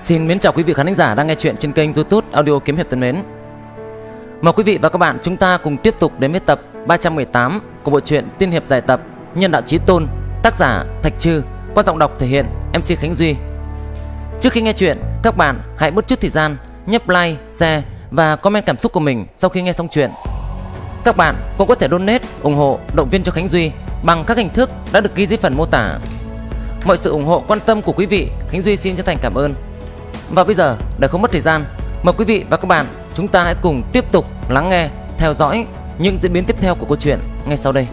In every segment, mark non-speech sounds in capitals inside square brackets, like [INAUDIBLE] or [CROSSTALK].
Xin mến chào quý vị khán thính giả đang nghe chuyện trên kênh YouTube Audio Kiếm hiệp Tân Mến. Mời quý vị và các bạn chúng ta cùng tiếp tục đến với tập 318 của bộ truyện Tiên hiệp giải tập Nhân đạo chí tôn, tác giả Thạch Trư, qua giọng đọc thể hiện MC Khánh Duy. Trước khi nghe chuyện, các bạn hãy bớt chút thời gian nhấp like, share và comment cảm xúc của mình sau khi nghe xong chuyện. Các bạn cũng có thể donate, ủng hộ, động viên cho Khánh Duy bằng các hình thức đã được ghi dưới phần mô tả. Mọi sự ủng hộ quan tâm của quý vị, Khánh Duy xin chân thành cảm ơn. Và bây giờ, để không mất thời gian, mời quý vị và các bạn chúng ta hãy cùng tiếp tục lắng nghe, theo dõi những diễn biến tiếp theo của câu chuyện ngay sau đây.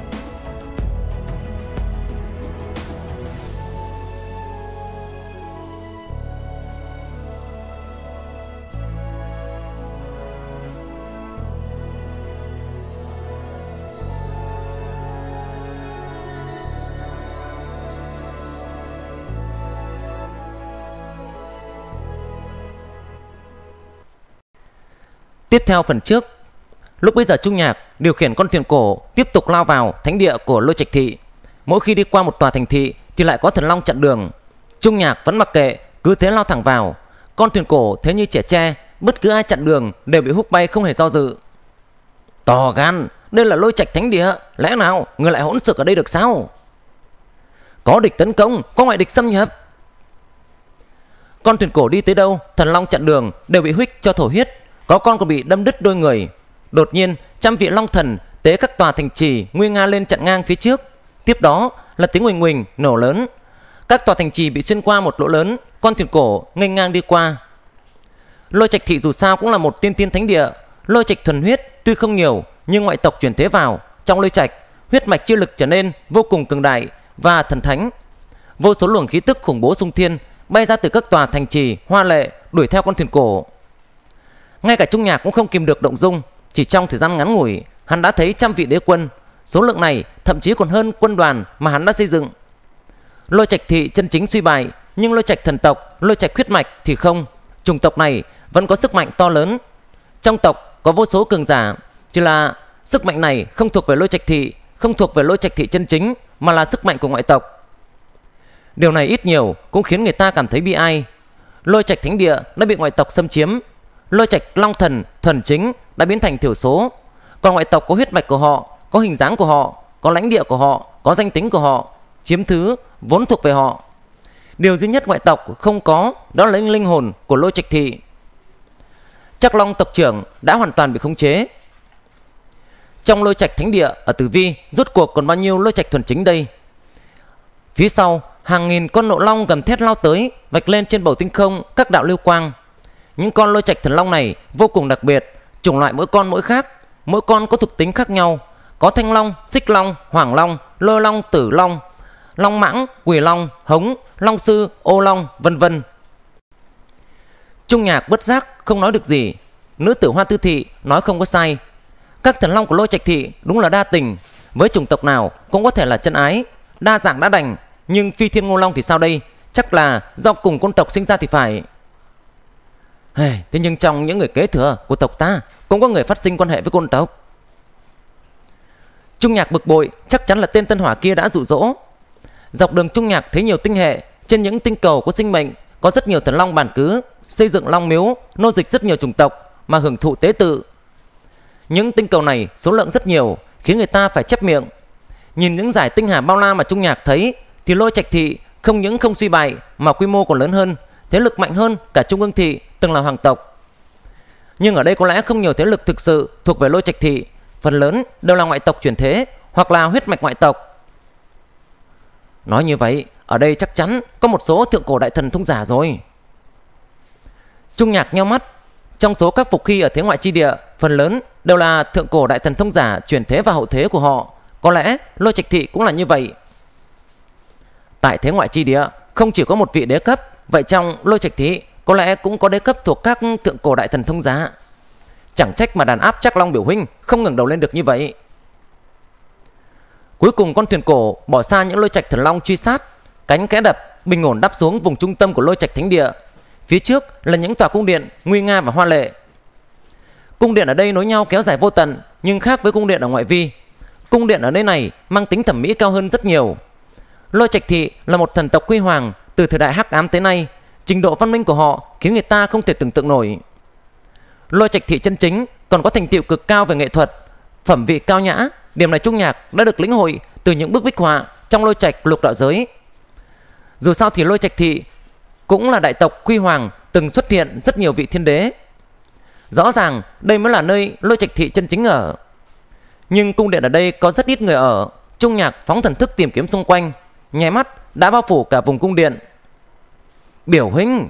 Tiếp theo phần trước, lúc bây giờ Trung Nhạc điều khiển con thuyền cổ tiếp tục lao vào thánh địa của Lôi Trạch Thị. Mỗi khi đi qua một tòa thành thị thì lại có thần long chặn đường. Trung Nhạc vẫn mặc kệ, cứ thế lao thẳng vào. Con thuyền cổ thế như trẻ tre, bất cứ ai chặn đường đều bị hút bay không hề do dự. tò gan, đây là Lôi Trạch Thánh địa, lẽ nào người lại hỗn xược ở đây được sao? Có địch tấn công, có ngoại địch xâm nhập. Con thuyền cổ đi tới đâu, thần long chặn đường đều bị huých cho thổ huyết có con còn bị đâm đứt đôi người. Đột nhiên, trăm vị long thần tế các tòa thành trì nguy nga lên chặn ngang phía trước. Tiếp đó là tiếng huỳnh huỳnh nổ lớn. Các tòa thành trì bị xuyên qua một lỗ lớn, con thuyền cổ nghênh ngang đi qua. Lôi Trạch thị dù sao cũng là một tiên tiên thánh địa, Lôi Trạch thuần huyết tuy không nhiều nhưng ngoại tộc chuyển thế vào, trong Lôi Trạch, huyết mạch chiêu lực trở nên vô cùng cường đại và thần thánh. Vô số luồng khí tức khủng bố sung thiên bay ra từ các tòa thành trì hoa lệ đuổi theo con thuyền cổ. Ngay cả Trung Nhạc cũng không kìm được động dung, chỉ trong thời gian ngắn ngủi, hắn đã thấy trăm vị đế quân, số lượng này thậm chí còn hơn quân đoàn mà hắn đã xây dựng. Lôi Trạch thị chân chính suy bại, nhưng Lôi Trạch thần tộc, Lôi Trạch huyết mạch thì không, chủng tộc này vẫn có sức mạnh to lớn. Trong tộc có vô số cường giả, chỉ là sức mạnh này không thuộc về Lôi Trạch thị, không thuộc về Lôi Trạch thị chân chính mà là sức mạnh của ngoại tộc. Điều này ít nhiều cũng khiến người ta cảm thấy bi ai. Lôi Trạch Thánh Địa đã bị ngoại tộc xâm chiếm, lôi trạch long thần thuần chính đã biến thành thiểu số còn ngoại tộc có huyết mạch của họ có hình dáng của họ có lãnh địa của họ có danh tính của họ chiếm thứ vốn thuộc về họ điều duy nhất ngoại tộc không có đó là linh hồn của lôi trạch thị chắc long tộc trưởng đã hoàn toàn bị khống chế trong lôi trạch thánh địa ở tử vi rút cuộc còn bao nhiêu lôi trạch thuần chính đây phía sau hàng nghìn con nộ long gầm thét lao tới vạch lên trên bầu tinh không các đạo lưu quang những con lôi trạch thần long này vô cùng đặc biệt, chủng loại mỗi con mỗi khác, mỗi con có thuộc tính khác nhau, có thanh long, xích long, hoàng long, lôi long, tử long, long mãng, quỷ long, hống, long sư, ô long, vân vân. Trung nhạc bất giác không nói được gì, nữ tử Hoa Tư thị nói không có sai. Các thần long của Lôi Trạch thị đúng là đa tình, với chủng tộc nào cũng có thể là chân ái, đa dạng đã đành, nhưng phi thiên ngô long thì sao đây? Chắc là do cùng con tộc sinh ra thì phải. Hey, thế nhưng trong những người kế thừa của tộc ta cũng có người phát sinh quan hệ với côn tộc. Trung nhạc bực bội chắc chắn là tên Tân Hỏa kia đã dụ dỗ. Dọc đường Trung nhạc thấy nhiều tinh hệ trên những tinh cầu của sinh mệnh có rất nhiều thần long bản cứ xây dựng long miếu nô dịch rất nhiều chủng tộc mà hưởng thụ tế tự. Những tinh cầu này số lượng rất nhiều khiến người ta phải chép miệng. Nhìn những giải tinh hà bao la mà Trung nhạc thấy thì lôi trạch thị không những không suy bại mà quy mô còn lớn hơn thế lực mạnh hơn cả Trung ương thị từng là hoàng tộc. Nhưng ở đây có lẽ không nhiều thế lực thực sự thuộc về lôi trạch thị, phần lớn đều là ngoại tộc chuyển thế hoặc là huyết mạch ngoại tộc. Nói như vậy, ở đây chắc chắn có một số thượng cổ đại thần thông giả rồi. Trung nhạc nheo mắt, trong số các phục khi ở thế ngoại chi địa, phần lớn đều là thượng cổ đại thần thông giả chuyển thế và hậu thế của họ. Có lẽ lôi trạch thị cũng là như vậy. Tại thế ngoại chi địa, không chỉ có một vị đế cấp Vậy trong lôi trạch thí có lẽ cũng có đế cấp thuộc các thượng cổ đại thần thông giá. Chẳng trách mà đàn áp chắc long biểu huynh không ngẩng đầu lên được như vậy. Cuối cùng con thuyền cổ bỏ xa những lôi trạch thần long truy sát, cánh kẽ đập bình ổn đáp xuống vùng trung tâm của lôi trạch thánh địa. Phía trước là những tòa cung điện nguy nga và hoa lệ. Cung điện ở đây nối nhau kéo dài vô tận, nhưng khác với cung điện ở ngoại vi. Cung điện ở nơi này mang tính thẩm mỹ cao hơn rất nhiều. Lôi Trạch Thị là một thần tộc quy hoàng từ thời đại hắc ám tới nay, trình độ văn minh của họ khiến người ta không thể tưởng tượng nổi. Lôi Trạch Thị chân chính còn có thành tiệu cực cao về nghệ thuật, phẩm vị cao nhã, điểm này Trung Nhạc đã được lĩnh hội từ những bức bích họa trong Lôi Trạch lục đạo giới. Dù sao thì Lôi Trạch Thị cũng là đại tộc Quy Hoàng từng xuất hiện rất nhiều vị thiên đế. Rõ ràng đây mới là nơi Lôi Trạch Thị chân chính ở. Nhưng cung điện ở đây có rất ít người ở, Trung Nhạc phóng thần thức tìm kiếm xung quanh, nhé mắt đã bao phủ cả vùng cung điện. Biểu huynh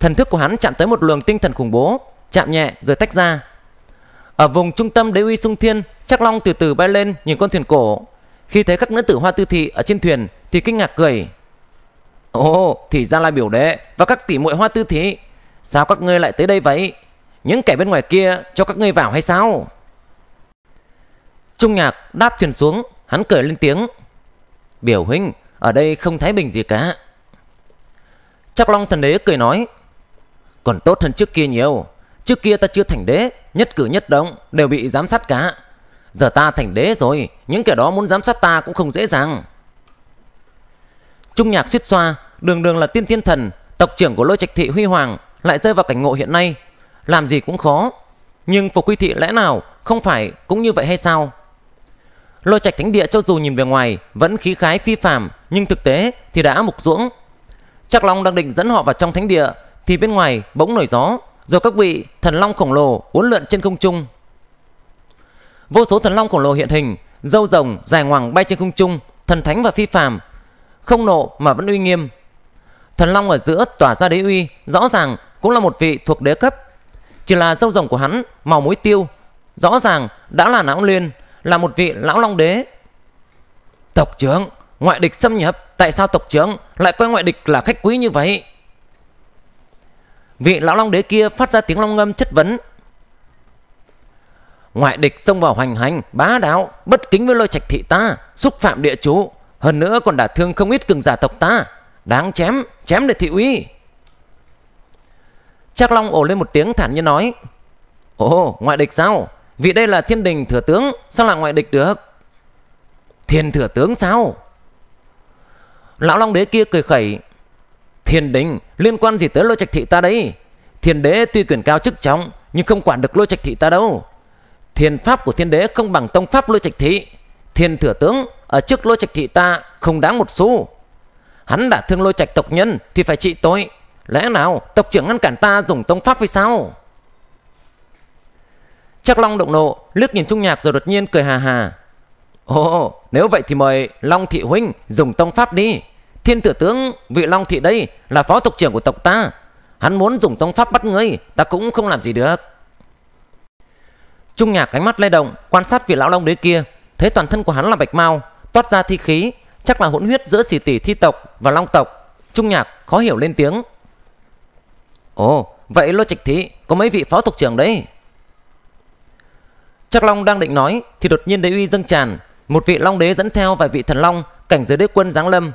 Thần thức của hắn chạm tới một luồng tinh thần khủng bố Chạm nhẹ rồi tách ra Ở vùng trung tâm đế uy sung thiên Chắc Long từ từ bay lên nhìn con thuyền cổ Khi thấy các nữ tử hoa tư thị ở trên thuyền Thì kinh ngạc cười Ồ oh, thì ra là biểu đệ Và các tỷ muội hoa tư thị Sao các ngươi lại tới đây vậy Những kẻ bên ngoài kia cho các ngươi vào hay sao Trung nhạc đáp thuyền xuống Hắn cười lên tiếng Biểu huynh Ở đây không thái bình gì cả Chắc Long thần đế cười nói Còn tốt hơn trước kia nhiều Trước kia ta chưa thành đế Nhất cử nhất động đều bị giám sát cả Giờ ta thành đế rồi Những kẻ đó muốn giám sát ta cũng không dễ dàng Trung nhạc suýt xoa Đường đường là tiên thiên thần Tộc trưởng của lôi trạch thị huy hoàng Lại rơi vào cảnh ngộ hiện nay Làm gì cũng khó Nhưng phục quy thị lẽ nào Không phải cũng như vậy hay sao Lôi trạch thánh địa cho dù nhìn bề ngoài Vẫn khí khái phi phàm Nhưng thực tế thì đã mục ruỗng Chắc Long đang định dẫn họ vào trong thánh địa Thì bên ngoài bỗng nổi gió Rồi các vị thần long khổng lồ uốn lượn trên không trung Vô số thần long khổng lồ hiện hình Dâu rồng dài ngoằng bay trên không trung Thần thánh và phi phàm Không nộ mà vẫn uy nghiêm Thần long ở giữa tỏa ra đế uy Rõ ràng cũng là một vị thuộc đế cấp Chỉ là dâu rồng của hắn màu muối tiêu Rõ ràng đã là não liên Là một vị lão long đế Tộc trưởng Ngoại địch xâm nhập, tại sao tộc trưởng lại coi ngoại địch là khách quý như vậy? Vị lão long đế kia phát ra tiếng long ngâm chất vấn. Ngoại địch xông vào hoành hành, bá đạo, bất kính với lôi trạch thị ta, xúc phạm địa chủ, hơn nữa còn đả thương không ít cường giả tộc ta, đáng chém, chém được thị uy. Trác Long ồ lên một tiếng thản nhiên nói: "Ồ, ngoại địch sao? Vị đây là Thiên Đình thừa tướng, sao là ngoại địch được?" "Thiên thừa tướng sao?" Lão Long Đế kia cười khẩy. Thiên đình liên quan gì tới lôi trạch thị ta đấy? Thiên đế tuy quyền cao chức trọng nhưng không quản được lôi trạch thị ta đâu. Thiên pháp của thiên đế không bằng tông pháp lôi trạch thị. Thiên thừa tướng ở trước lôi trạch thị ta không đáng một xu. Hắn đã thương lôi trạch tộc nhân thì phải trị tội. Lẽ nào tộc trưởng ngăn cản ta dùng tông pháp hay sao? Chắc Long động nộ, lướt nhìn Trung Nhạc rồi đột nhiên cười hà hà. Ồ, nếu vậy thì mời Long Thị Huynh dùng tông pháp đi. Thiên tử tướng, vị Long Thị đây là phó tộc trưởng của tộc ta. Hắn muốn dùng tông pháp bắt ngươi, ta cũng không làm gì được. Trung nhạc ánh mắt lay động, quan sát vị lão Long đế kia. Thấy toàn thân của hắn là bạch mau, toát ra thi khí, chắc là hỗn huyết giữa sỉ tỷ thi tộc và Long tộc. Trung nhạc khó hiểu lên tiếng. Ồ, vậy Lô Trạch Thị có mấy vị phó tộc trưởng đấy. Chắc Long đang định nói thì đột nhiên đế uy dâng tràn một vị Long đế dẫn theo vài vị thần long cảnh giới đế quân giáng lâm.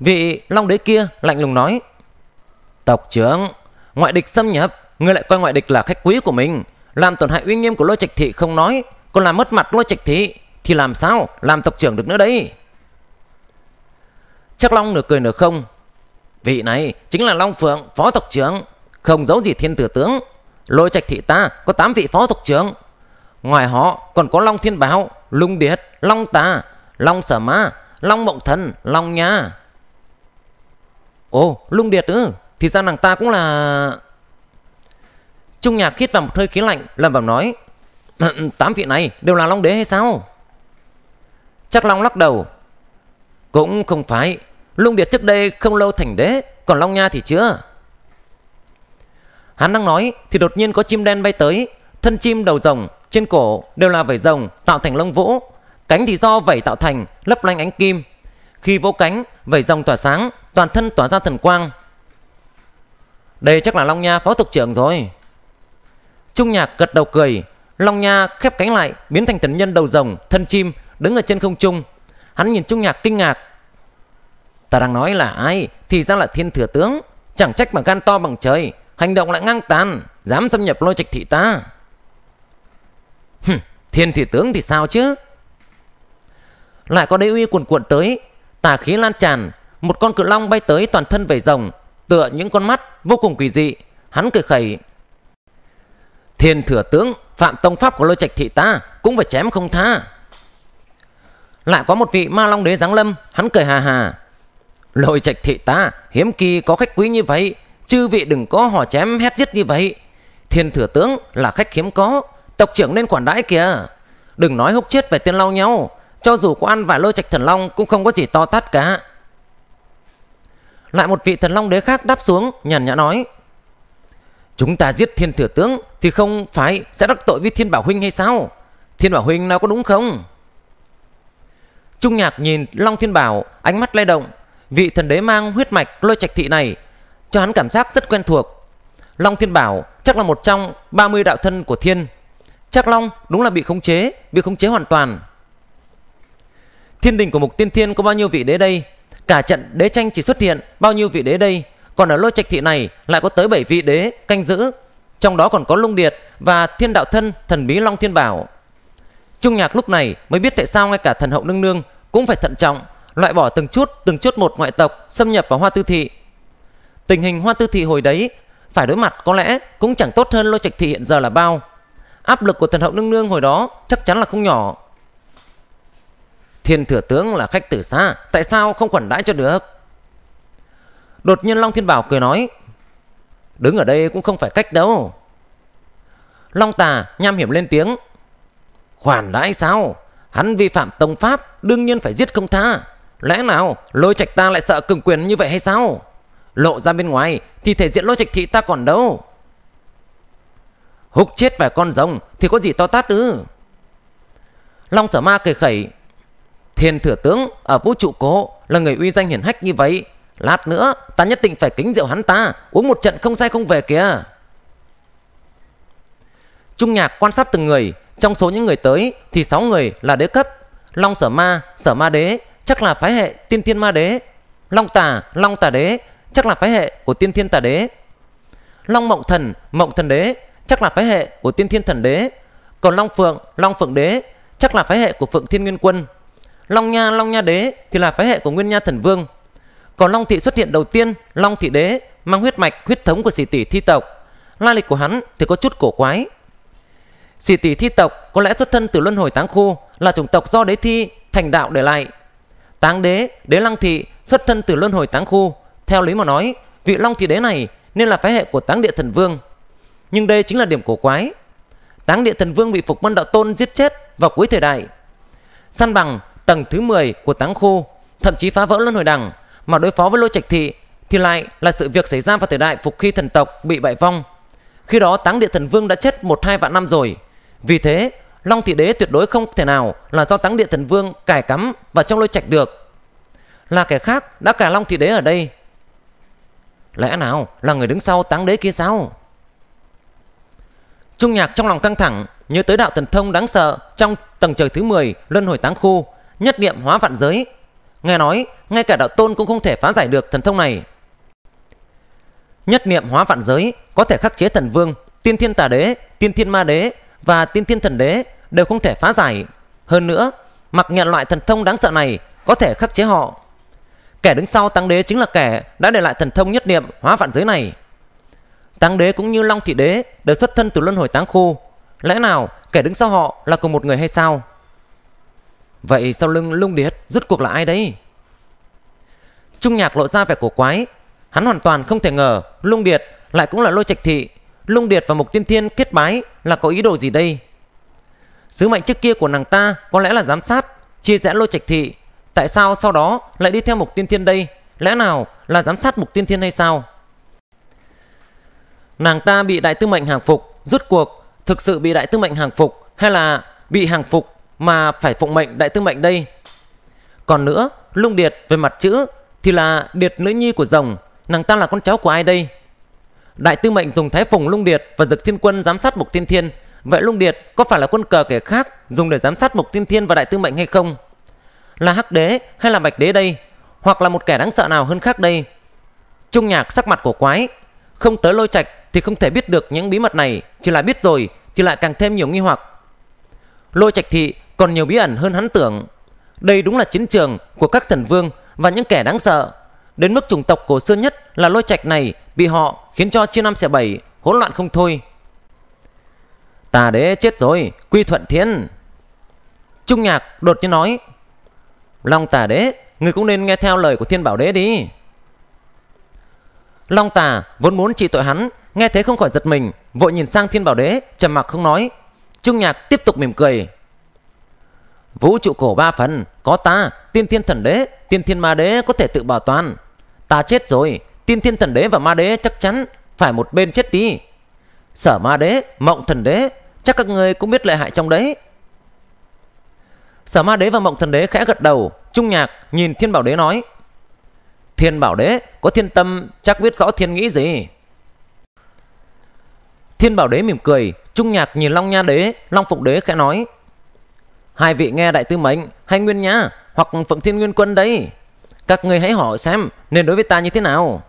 Vị Long đế kia lạnh lùng nói: "Tộc trưởng, ngoại địch xâm nhập, ngươi lại coi ngoại địch là khách quý của mình, làm tổn hại uy nghiêm của Lôi Trạch thị không nói, còn làm mất mặt Lôi Trạch thị thì làm sao làm tộc trưởng được nữa đấy?" Chắc Long nửa cười nửa không. Vị này chính là Long Phượng, phó tộc trưởng, không giấu gì thiên tử tướng. Lôi Trạch thị ta có 8 vị phó tộc trưởng, Ngoài họ còn có Long Thiên Báo, Lung Điệt, Long Tà, Long Sở Ma, Long Mộng Thần, Long Nha. Ồ, Lung Điệt ư? Thì ra nàng ta cũng là... Trung Nhạc khít vào một hơi khí lạnh, lầm bầm nói. [CLEARS THROAT] Tám vị này đều là Long Đế hay sao? Chắc Long lắc đầu. Cũng không phải. Lung Điệt trước đây không lâu thành đế, còn Long Nha thì chưa. Hắn đang nói thì đột nhiên có chim đen bay tới, thân chim đầu rồng trên cổ đều là vảy rồng tạo thành lông vũ, cánh thì do vảy tạo thành, lấp lánh ánh kim. Khi vỗ cánh, vảy rồng tỏa sáng, toàn thân tỏa ra thần quang. Đây chắc là Long Nha phó tộc trưởng rồi. Trung Nhạc gật đầu cười, Long Nha khép cánh lại, biến thành thần nhân đầu rồng, thân chim, đứng ở trên không trung. Hắn nhìn Trung Nhạc kinh ngạc. Ta đang nói là ai, thì ra là thiên thừa tướng, chẳng trách mà gan to bằng trời, hành động lại ngang tàn, dám xâm nhập lôi trạch thị ta thiên thị tướng thì sao chứ? Lại có đế uy cuồn cuộn tới, tà khí lan tràn, một con cự long bay tới toàn thân vảy rồng, tựa những con mắt vô cùng kỳ dị, hắn cười khẩy. Thiên thừa tướng, phạm tông pháp của lôi trạch thị ta cũng phải chém không tha. Lại có một vị ma long đế giáng lâm, hắn cười hà hà. Lôi trạch thị ta hiếm kỳ có khách quý như vậy, chư vị đừng có hò chém hét giết như vậy. Thiên thừa tướng là khách hiếm có, Tộc trưởng nên quản đãi kìa Đừng nói húc chết về tiên lao nhau Cho dù có ăn vài lôi trạch thần long Cũng không có gì to tát cả Lại một vị thần long đế khác đáp xuống Nhàn nhã nói Chúng ta giết thiên thừa tướng Thì không phải sẽ đắc tội với thiên bảo huynh hay sao Thiên bảo huynh nào có đúng không Trung nhạc nhìn Long Thiên Bảo Ánh mắt lay động Vị thần đế mang huyết mạch lôi trạch thị này Cho hắn cảm giác rất quen thuộc Long Thiên Bảo chắc là một trong 30 đạo thân của thiên Trác Long đúng là bị khống chế, bị khống chế hoàn toàn. Thiên đình của Mục Tiên Thiên có bao nhiêu vị đế đây? Cả trận đế tranh chỉ xuất hiện bao nhiêu vị đế đây? Còn ở lôi trạch thị này lại có tới 7 vị đế canh giữ. Trong đó còn có Lung Điệt và Thiên Đạo Thân thần bí Long Thiên Bảo. Trung Nhạc lúc này mới biết tại sao ngay cả thần hậu nương nương cũng phải thận trọng, loại bỏ từng chút từng chút một ngoại tộc xâm nhập vào Hoa Tư Thị. Tình hình Hoa Tư Thị hồi đấy phải đối mặt có lẽ cũng chẳng tốt hơn lôi trạch thị hiện giờ là bao áp lực của thần hậu nương nương hồi đó chắc chắn là không nhỏ. Thiên thừa tướng là khách từ xa, tại sao không quản đãi cho được? Đột nhiên Long Thiên Bảo cười nói, đứng ở đây cũng không phải cách đâu. Long Tà nham hiểm lên tiếng, khoản đãi sao? Hắn vi phạm tông pháp, đương nhiên phải giết không tha. Lẽ nào lôi trạch ta lại sợ cường quyền như vậy hay sao? Lộ ra bên ngoài thì thể diện lôi trạch thị ta còn đâu. Húc chết vài con rồng Thì có gì to tát ư Long sở ma kề khẩy Thiên thừa tướng ở vũ trụ cố Là người uy danh hiển hách như vậy Lát nữa ta nhất định phải kính rượu hắn ta Uống một trận không say không về kìa Trung nhạc quan sát từng người Trong số những người tới Thì 6 người là đế cấp Long sở ma, sở ma đế Chắc là phái hệ tiên thiên ma đế Long tà, long tà đế Chắc là phái hệ của tiên thiên tà đế Long mộng thần, mộng thần đế chắc là phái hệ của Tiên Thiên Thần Đế, còn Long Phượng, Long Phượng Đế chắc là phái hệ của Phượng Thiên Nguyên Quân. Long Nha, Long Nha Đế thì là phái hệ của Nguyên Nha Thần Vương. Còn Long Thị xuất hiện đầu tiên, Long Thị Đế mang huyết mạch, huyết thống của sĩ tỷ thi tộc. Lai lịch của hắn thì có chút cổ quái. Sĩ tỷ thi tộc có lẽ xuất thân từ luân hồi táng khu là chủng tộc do đế thi thành đạo để lại. Táng đế, đế long thị xuất thân từ luân hồi táng khu. Theo lý mà nói, vị Long Thị Đế này nên là phái hệ của táng địa thần vương. Nhưng đây chính là điểm cổ quái. Táng địa thần vương bị Phục Môn Đạo Tôn giết chết vào cuối thời đại. Săn bằng tầng thứ 10 của táng khu, thậm chí phá vỡ luân hồi đằng mà đối phó với Lôi Trạch Thị thì lại là sự việc xảy ra vào thời đại phục khi thần tộc bị bại vong. Khi đó táng địa thần vương đã chết một hai vạn năm rồi. Vì thế, Long thị đế tuyệt đối không thể nào là do táng địa thần vương cài cắm và trong lôi trạch được. Là kẻ khác đã cả Long thị đế ở đây. Lẽ nào là người đứng sau táng đế kia sao? Trung Nhạc trong lòng căng thẳng, nhớ tới đạo thần thông đáng sợ trong tầng trời thứ 10 luân hồi táng khu, nhất niệm hóa vạn giới. Nghe nói, ngay cả đạo tôn cũng không thể phá giải được thần thông này. Nhất niệm hóa vạn giới có thể khắc chế thần vương, tiên thiên tà đế, tiên thiên ma đế và tiên thiên thần đế đều không thể phá giải. Hơn nữa, mặc nhận loại thần thông đáng sợ này có thể khắc chế họ. Kẻ đứng sau tăng đế chính là kẻ đã để lại thần thông nhất niệm hóa vạn giới này. Táng đế cũng như Long thị đế đều xuất thân từ luân hồi táng khu. Lẽ nào kẻ đứng sau họ là cùng một người hay sao? Vậy sau lưng lung điệt rốt cuộc là ai đấy? Trung nhạc lộ ra vẻ cổ quái. Hắn hoàn toàn không thể ngờ lung điệt lại cũng là lôi trạch thị. Lung điệt và mục tiên thiên kết bái là có ý đồ gì đây? Sứ mệnh trước kia của nàng ta có lẽ là giám sát, chia rẽ lôi trạch thị. Tại sao sau đó lại đi theo mục tiên thiên đây? Lẽ nào là giám sát mục tiên thiên hay sao? nàng ta bị đại tư mệnh hàng phục rút cuộc thực sự bị đại tư mệnh hàng phục hay là bị hàng phục mà phải phụng mệnh đại tư mệnh đây còn nữa lung điệt về mặt chữ thì là điệt nữ nhi của rồng nàng ta là con cháu của ai đây đại tư mệnh dùng thái phùng lung điệt và dực thiên quân giám sát mục tiên thiên vậy lung điệt có phải là quân cờ kẻ khác dùng để giám sát mục tiên thiên và đại tư mệnh hay không là hắc đế hay là bạch đế đây hoặc là một kẻ đáng sợ nào hơn khác đây trung nhạc sắc mặt của quái không tới lôi trạch thì không thể biết được những bí mật này, chỉ là biết rồi thì lại càng thêm nhiều nghi hoặc. Lôi Trạch Thị còn nhiều bí ẩn hơn hắn tưởng. Đây đúng là chiến trường của các thần vương và những kẻ đáng sợ. Đến mức chủng tộc cổ xưa nhất là lôi trạch này bị họ khiến cho chia năm xẻ bảy, hỗn loạn không thôi. Tà đế chết rồi, quy thuận thiên. Trung nhạc đột nhiên nói. Long tà đế, người cũng nên nghe theo lời của thiên bảo đế đi. Long tà vốn muốn trị tội hắn nghe thế không khỏi giật mình, vội nhìn sang Thiên Bảo Đế, trầm mặc không nói. trung Nhạc tiếp tục mỉm cười. Vũ trụ cổ ba phần, có ta, tiên thiên thần đế, tiên thiên ma đế có thể tự bảo toàn. Ta chết rồi, tiên thiên thần đế và ma đế chắc chắn phải một bên chết đi. Sở ma đế, mộng thần đế, chắc các người cũng biết lợi hại trong đấy. Sở ma đế và mộng thần đế khẽ gật đầu, trung nhạc nhìn thiên bảo đế nói. Thiên bảo đế, có thiên tâm chắc biết rõ thiên nghĩ gì. Thiên Bảo Đế mỉm cười, Trung Nhạc nhìn Long Nha Đế, Long Phục Đế khẽ nói: "Hai vị nghe đại tư mệnh, hay Nguyên Nha, hoặc Phượng Thiên Nguyên Quân đấy, các người hãy hỏi xem nên đối với ta như thế nào."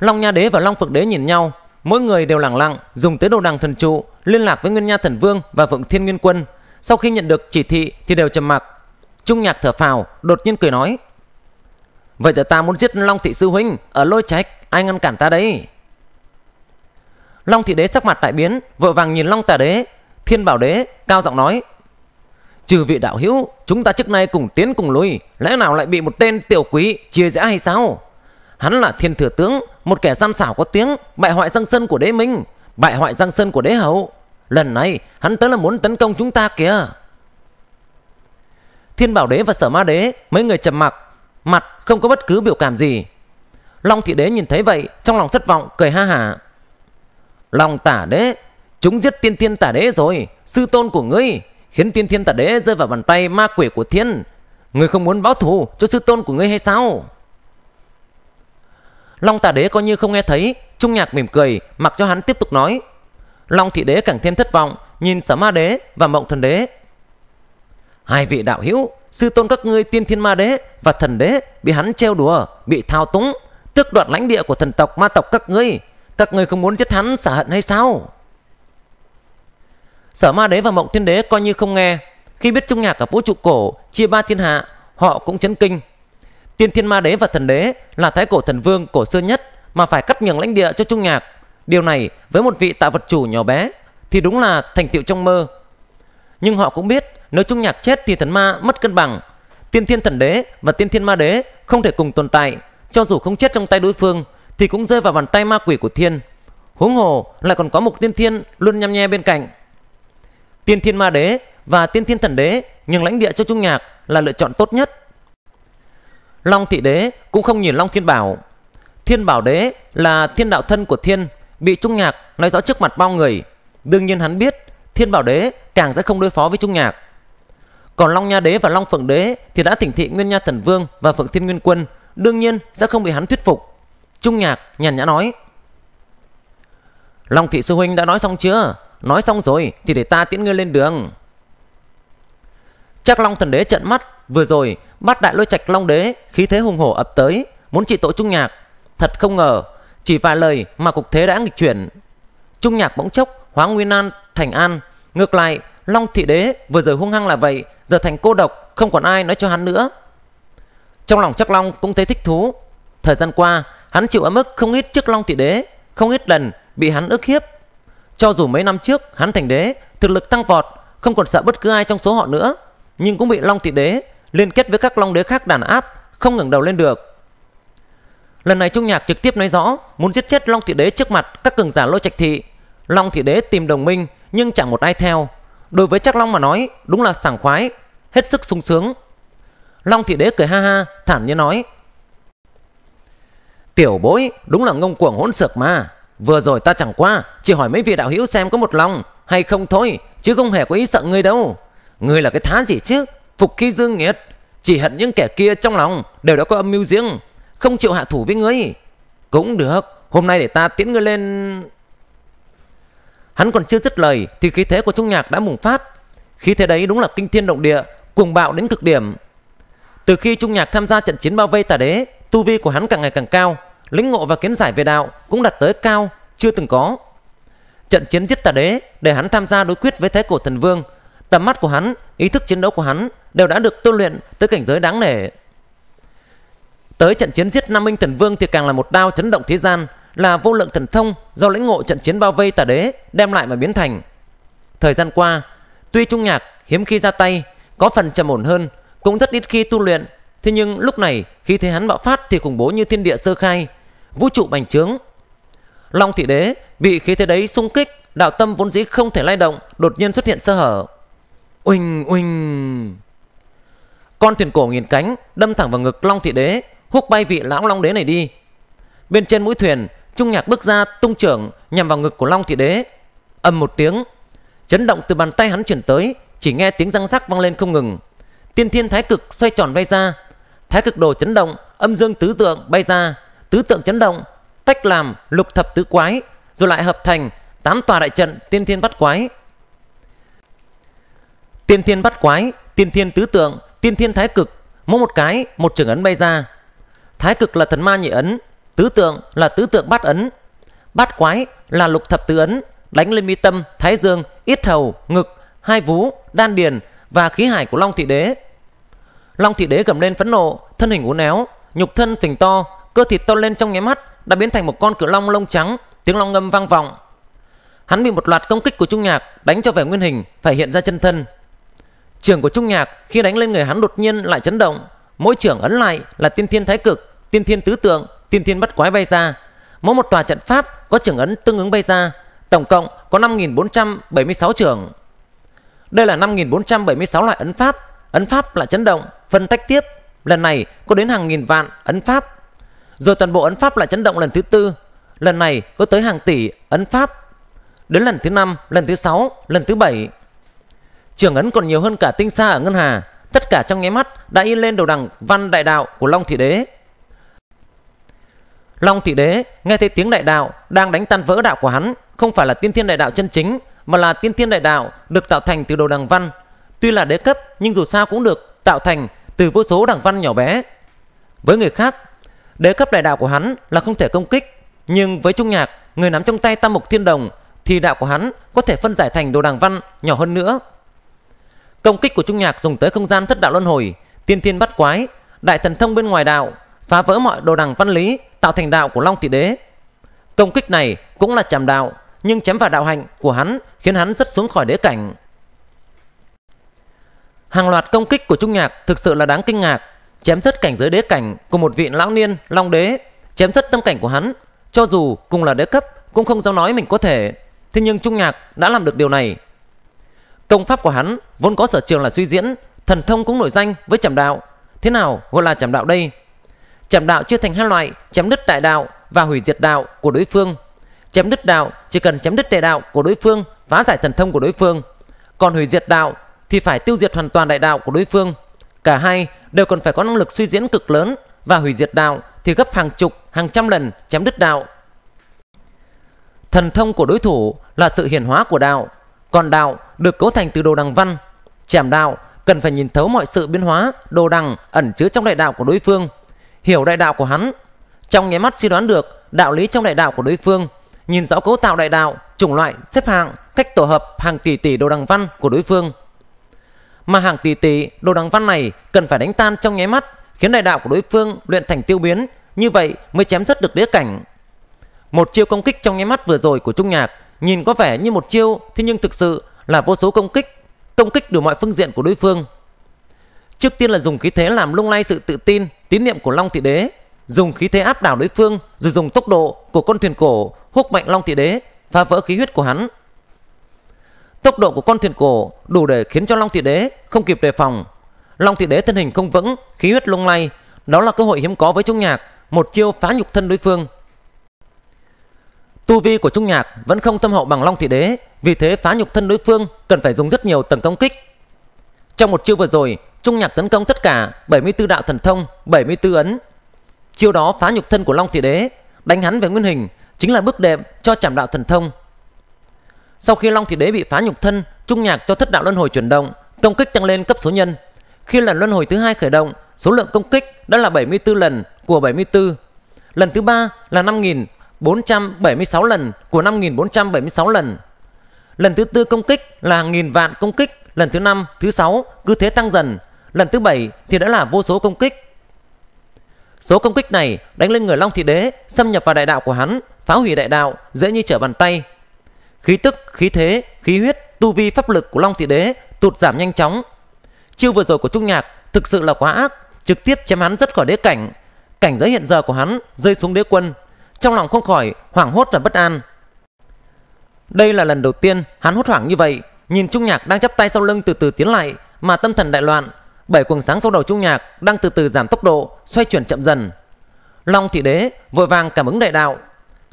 Long Nha Đế và Long Phục Đế nhìn nhau, mỗi người đều lặng lặng dùng tới đồ đằng thần trụ liên lạc với Nguyên Nha Thần Vương và Phượng Thiên Nguyên Quân. Sau khi nhận được chỉ thị thì đều trầm mặc. Trung Nhạc thở phào, đột nhiên cười nói: "Vậy giờ ta muốn giết Long thị sư huynh ở Lôi Trạch, ai ngăn cản ta đấy?" Long thị đế sắc mặt đại biến, vội vàng nhìn Long tà đế, Thiên Bảo đế cao giọng nói: "Trừ vị đạo hữu, chúng ta trước nay cùng tiến cùng lui, lẽ nào lại bị một tên tiểu quý chia rẽ hay sao? Hắn là thiên thừa tướng, một kẻ gian xảo có tiếng, bại hoại giang sơn của đế minh, bại hoại giang sơn của đế hậu. Lần này, hắn tới là muốn tấn công chúng ta kìa." Thiên Bảo đế và Sở Ma đế, mấy người trầm mặc, mặt không có bất cứ biểu cảm gì. Long thị đế nhìn thấy vậy, trong lòng thất vọng cười ha hả. Lòng tả đế Chúng giết tiên thiên tả đế rồi Sư tôn của ngươi Khiến tiên thiên tả đế rơi vào bàn tay ma quỷ của thiên Ngươi không muốn báo thù cho sư tôn của ngươi hay sao Long tả đế coi như không nghe thấy Trung nhạc mỉm cười Mặc cho hắn tiếp tục nói Long thị đế càng thêm thất vọng Nhìn sở ma đế và mộng thần đế Hai vị đạo hữu Sư tôn các ngươi tiên thiên ma đế Và thần đế bị hắn treo đùa Bị thao túng Tước đoạt lãnh địa của thần tộc ma tộc các ngươi các người không muốn giết hắn xả hận hay sao Sở ma đế và mộng thiên đế coi như không nghe Khi biết trung nhạc ở vũ trụ cổ Chia ba thiên hạ Họ cũng chấn kinh Tiên thiên ma đế và thần đế Là thái cổ thần vương cổ xưa nhất Mà phải cắt nhường lãnh địa cho trung nhạc Điều này với một vị tạo vật chủ nhỏ bé Thì đúng là thành tựu trong mơ Nhưng họ cũng biết Nếu trung nhạc chết thì thần ma mất cân bằng Tiên thiên thần đế và tiên thiên ma đế Không thể cùng tồn tại Cho dù không chết trong tay đối phương thì cũng rơi vào bàn tay ma quỷ của thiên huống hồ lại còn có mục tiên thiên luôn nhăm nhe bên cạnh tiên thiên ma đế và tiên thiên thần đế nhưng lãnh địa cho trung nhạc là lựa chọn tốt nhất long thị đế cũng không nhìn long thiên bảo thiên bảo đế là thiên đạo thân của thiên bị trung nhạc nói rõ trước mặt bao người đương nhiên hắn biết thiên bảo đế càng sẽ không đối phó với trung nhạc còn long nha đế và long phượng đế thì đã thỉnh thị nguyên nha thần vương và phượng thiên nguyên quân đương nhiên sẽ không bị hắn thuyết phục Trung Nhạc nhàn nhã nói Long thị sư huynh đã nói xong chưa Nói xong rồi thì để ta tiễn ngươi lên đường Chắc Long thần đế trận mắt Vừa rồi bắt đại lôi trạch Long đế Khí thế hùng hổ ập tới Muốn trị tội Trung Nhạc Thật không ngờ Chỉ vài lời mà cục thế đã nghịch chuyển Trung Nhạc bỗng chốc hóa nguyên an thành an Ngược lại Long thị đế vừa rồi hung hăng là vậy Giờ thành cô độc không còn ai nói cho hắn nữa Trong lòng chắc Long cũng thấy thích thú Thời gian qua Hắn chịu ấm ức không ít trước Long Thị Đế, không ít lần bị hắn ức hiếp. Cho dù mấy năm trước hắn thành đế, thực lực tăng vọt, không còn sợ bất cứ ai trong số họ nữa, nhưng cũng bị Long Thị Đế liên kết với các Long Đế khác đàn áp, không ngẩng đầu lên được. Lần này Trung Nhạc trực tiếp nói rõ muốn giết chết Long Thị Đế trước mặt các cường giả Lôi Trạch Thị. Long Thị Đế tìm đồng minh nhưng chẳng một ai theo. Đối với chắc Long mà nói đúng là sảng khoái, hết sức sung sướng. Long Thị Đế cười ha ha, thản nhiên nói Tiểu bối đúng là ngông cuồng hỗn sược mà Vừa rồi ta chẳng qua Chỉ hỏi mấy vị đạo hữu xem có một lòng Hay không thôi Chứ không hề có ý sợ ngươi đâu Ngươi là cái thá gì chứ Phục khi dương nghiệt Chỉ hận những kẻ kia trong lòng Đều đã có âm mưu riêng Không chịu hạ thủ với ngươi Cũng được Hôm nay để ta tiễn ngươi lên Hắn còn chưa dứt lời Thì khí thế của trung nhạc đã bùng phát Khí thế đấy đúng là kinh thiên động địa Cuồng bạo đến cực điểm Từ khi trung nhạc tham gia trận chiến bao vây tà đế tu vi của hắn càng ngày càng cao, lĩnh ngộ và kiến giải về đạo cũng đạt tới cao chưa từng có. Trận chiến giết tà đế để hắn tham gia đối quyết với Thái Cổ Thần Vương, tầm mắt của hắn, ý thức chiến đấu của hắn đều đã được tu luyện tới cảnh giới đáng nể. Tới trận chiến giết Nam Minh Thần Vương thì càng là một đao chấn động thế gian, là vô lượng thần thông do lĩnh ngộ trận chiến bao vây tà đế đem lại mà biến thành. Thời gian qua, tuy Trung Nhạc hiếm khi ra tay, có phần trầm ổn hơn, cũng rất ít khi tu luyện Thế nhưng lúc này khi thế hắn bạo phát thì khủng bố như thiên địa sơ khai, vũ trụ bành trướng. Long thị đế bị khí thế đấy xung kích, đạo tâm vốn dĩ không thể lay động, đột nhiên xuất hiện sơ hở. Uỳnh uỳnh. Con thuyền cổ nghìn cánh đâm thẳng vào ngực Long thị đế, hút bay vị lão Long đế này đi. Bên trên mũi thuyền, Trung Nhạc bước ra tung trưởng nhằm vào ngực của Long thị đế. Âm một tiếng, chấn động từ bàn tay hắn chuyển tới, chỉ nghe tiếng răng rắc vang lên không ngừng. Tiên Thiên Thái Cực xoay tròn vây ra, thái cực đồ chấn động âm dương tứ tượng bay ra tứ tượng chấn động tách làm lục thập tứ quái rồi lại hợp thành tám tòa đại trận tiên thiên bắt quái tiên thiên bắt quái tiên thiên tứ tượng tiên thiên thái cực mỗi một cái một trường ấn bay ra thái cực là thần ma nhị ấn tứ tượng là tứ tượng bát ấn bát quái là lục thập tứ ấn đánh lên mi tâm thái dương yết hầu ngực hai vú đan điền và khí hải của long thị đế Long thị đế gầm lên phẫn nộ, thân hình uốn éo, nhục thân phình to, cơ thịt to lên trong nháy mắt đã biến thành một con cự long lông trắng, tiếng long ngâm vang vọng. Hắn bị một loạt công kích của Trung Nhạc đánh cho vẻ nguyên hình, phải hiện ra chân thân. Trường của Trung Nhạc khi đánh lên người hắn đột nhiên lại chấn động, mỗi trưởng ấn lại là tiên thiên thái cực, tiên thiên tứ tượng, tiên thiên bắt quái bay ra. Mỗi một tòa trận pháp có trưởng ấn tương ứng bay ra, tổng cộng có 5476 trưởng. Đây là 5476 loại ấn pháp Ấn pháp lại chấn động, phân tách tiếp, lần này có đến hàng nghìn vạn ấn pháp. Rồi toàn bộ ấn pháp lại chấn động lần thứ tư, lần này có tới hàng tỷ ấn pháp. Đến lần thứ năm, lần thứ sáu, lần thứ bảy. Trường ấn còn nhiều hơn cả tinh xa ở ngân hà, tất cả trong nháy mắt đã in lên đầu đằng văn đại đạo của Long Thị Đế. Long Thị Đế nghe thấy tiếng đại đạo đang đánh tan vỡ đạo của hắn, không phải là tiên thiên đại đạo chân chính mà là tiên thiên đại đạo được tạo thành từ đồ đằng văn Tuy là đế cấp nhưng dù sao cũng được tạo thành từ vô số đẳng văn nhỏ bé. Với người khác, đế cấp đại đạo của hắn là không thể công kích. Nhưng với Trung Nhạc, người nắm trong tay tam mục thiên đồng thì đạo của hắn có thể phân giải thành đồ đằng văn nhỏ hơn nữa. Công kích của Trung Nhạc dùng tới không gian thất đạo luân hồi, tiên thiên bắt quái, đại thần thông bên ngoài đạo, phá vỡ mọi đồ đằng văn lý tạo thành đạo của Long Thị Đế. Công kích này cũng là chạm đạo, nhưng chém vào đạo hạnh của hắn khiến hắn rất xuống khỏi đế cảnh. Hàng loạt công kích của Trung Nhạc thực sự là đáng kinh ngạc, chém rất cảnh giới đế cảnh của một vị lão niên long đế, chém rất tâm cảnh của hắn, cho dù cùng là đế cấp cũng không dám nói mình có thể. Thế nhưng Trung Nhạc đã làm được điều này. Công pháp của hắn vốn có sở trường là suy diễn, thần thông cũng nổi danh với chẩm đạo. Thế nào gọi là chẩm đạo đây? Chẩm đạo chia thành hai loại, chém đứt đại đạo và hủy diệt đạo của đối phương. Chém đứt đạo chỉ cần chém đứt đại đạo của đối phương, phá giải thần thông của đối phương. Còn hủy diệt đạo thì phải tiêu diệt hoàn toàn đại đạo của đối phương. Cả hai đều cần phải có năng lực suy diễn cực lớn và hủy diệt đạo thì gấp hàng chục, hàng trăm lần chém đứt đạo. Thần thông của đối thủ là sự hiển hóa của đạo, còn đạo được cấu thành từ đồ đằng văn. Chảm đạo cần phải nhìn thấu mọi sự biến hóa đồ đằng ẩn chứa trong đại đạo của đối phương, hiểu đại đạo của hắn. Trong nháy mắt suy đoán được đạo lý trong đại đạo của đối phương, nhìn rõ cấu tạo đại đạo, chủng loại, xếp hạng, cách tổ hợp hàng tỷ tỷ đồ đằng văn của đối phương mà hàng tỷ tỷ đồ đằng văn này cần phải đánh tan trong nháy mắt, khiến đại đạo của đối phương luyện thành tiêu biến, như vậy mới chém rất được đế cảnh. Một chiêu công kích trong nháy mắt vừa rồi của Trung Nhạc nhìn có vẻ như một chiêu, thế nhưng thực sự là vô số công kích, công kích đủ mọi phương diện của đối phương. Trước tiên là dùng khí thế làm lung lay sự tự tin, tín niệm của Long Thị Đế, dùng khí thế áp đảo đối phương, rồi dùng tốc độ của con thuyền cổ húc mạnh Long Thị Đế phá vỡ khí huyết của hắn Tốc độ của con thuyền cổ đủ để khiến cho Long Thị Đế không kịp đề phòng. Long Thị Đế thân hình không vững, khí huyết lung lay, đó là cơ hội hiếm có với Trung Nhạc, một chiêu phá nhục thân đối phương. Tu vi của Trung Nhạc vẫn không tâm hậu bằng Long Thị Đế, vì thế phá nhục thân đối phương cần phải dùng rất nhiều tầng công kích. Trong một chiêu vừa rồi, Trung Nhạc tấn công tất cả 74 đạo thần thông, 74 ấn. Chiêu đó phá nhục thân của Long Thị Đế, đánh hắn về nguyên hình chính là bước đệm cho chạm đạo thần thông sau khi Long Thị Đế bị phá nhục thân, Trung Nhạc cho thất đạo luân hồi chuyển động, công kích tăng lên cấp số nhân. Khi lần luân hồi thứ hai khởi động, số lượng công kích đã là 74 lần của 74. Lần thứ ba là 5.476 lần của 5.476 lần. Lần thứ tư công kích là hàng nghìn vạn công kích, lần thứ năm, thứ sáu cứ thế tăng dần, lần thứ bảy thì đã là vô số công kích. Số công kích này đánh lên người Long Thị Đế, xâm nhập vào đại đạo của hắn, phá hủy đại đạo dễ như trở bàn tay. Khí tức, khí thế, khí huyết, tu vi pháp lực của Long Thị Đế tụt giảm nhanh chóng. Chiêu vừa rồi của Trung Nhạc thực sự là quá ác, trực tiếp chém hắn rất khỏi đế cảnh. Cảnh giới hiện giờ của hắn rơi xuống đế quân, trong lòng không khỏi hoảng hốt và bất an. Đây là lần đầu tiên hắn hốt hoảng như vậy, nhìn Trung Nhạc đang chắp tay sau lưng từ từ tiến lại mà tâm thần đại loạn, bảy quầng sáng sau đầu Trung Nhạc đang từ từ giảm tốc độ, xoay chuyển chậm dần. Long thị đế vội vàng cảm ứng đại đạo.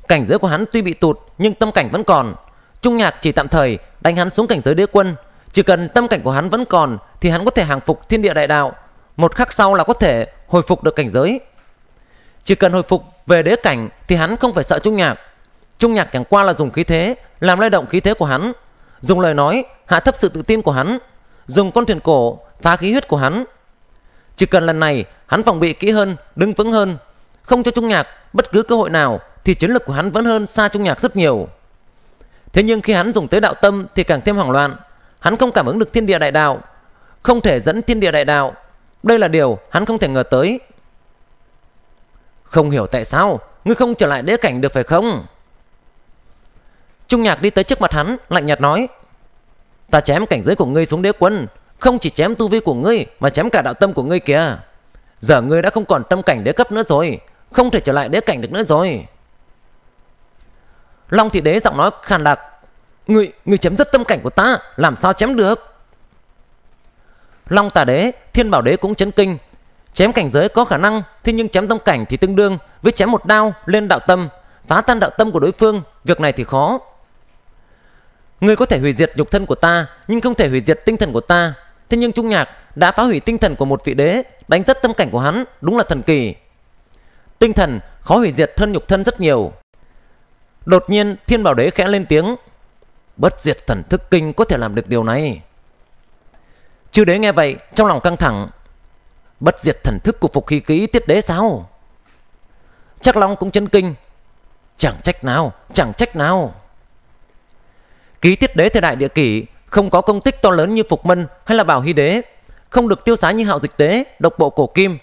Cảnh giới của hắn tuy bị tụt nhưng tâm cảnh vẫn còn, Trung Nhạc chỉ tạm thời đánh hắn xuống cảnh giới đế quân, chỉ cần tâm cảnh của hắn vẫn còn thì hắn có thể hàng phục thiên địa đại đạo, một khắc sau là có thể hồi phục được cảnh giới. Chỉ cần hồi phục về đế cảnh thì hắn không phải sợ Trung Nhạc. Trung Nhạc chẳng qua là dùng khí thế làm lay động khí thế của hắn, dùng lời nói hạ thấp sự tự tin của hắn, dùng con thuyền cổ phá khí huyết của hắn. Chỉ cần lần này hắn phòng bị kỹ hơn, đứng vững hơn, không cho Trung Nhạc bất cứ cơ hội nào thì chiến lực của hắn vẫn hơn xa Trung Nhạc rất nhiều. Thế nhưng khi hắn dùng tới đạo tâm thì càng thêm hoảng loạn. Hắn không cảm ứng được thiên địa đại đạo, không thể dẫn thiên địa đại đạo. Đây là điều hắn không thể ngờ tới. Không hiểu tại sao, ngươi không trở lại đế cảnh được phải không? Trung nhạc đi tới trước mặt hắn, lạnh nhạt nói. Ta chém cảnh giới của ngươi xuống đế quân, không chỉ chém tu vi của ngươi mà chém cả đạo tâm của ngươi kìa. Giờ ngươi đã không còn tâm cảnh đế cấp nữa rồi, không thể trở lại đế cảnh được nữa rồi. Long thị đế giọng nói khàn đặc Người, người chém rất tâm cảnh của ta Làm sao chém được Long tà đế, thiên bảo đế cũng chấn kinh Chém cảnh giới có khả năng Thế nhưng chém tâm cảnh thì tương đương Với chém một đao lên đạo tâm Phá tan đạo tâm của đối phương Việc này thì khó Ngươi có thể hủy diệt nhục thân của ta Nhưng không thể hủy diệt tinh thần của ta Thế nhưng Trung Nhạc đã phá hủy tinh thần của một vị đế Đánh rất tâm cảnh của hắn Đúng là thần kỳ Tinh thần khó hủy diệt hơn nhục thân rất nhiều Đột nhiên thiên bảo đế khẽ lên tiếng Bất diệt thần thức kinh có thể làm được điều này Chư đế nghe vậy trong lòng căng thẳng Bất diệt thần thức của phục khí ký tiết đế sao Chắc Long cũng chấn kinh Chẳng trách nào Chẳng trách nào Ký tiết đế thời đại địa kỷ Không có công tích to lớn như Phục Mân hay là Bảo Hy Đế Không được tiêu xá như Hạo Dịch Đế Độc bộ cổ kim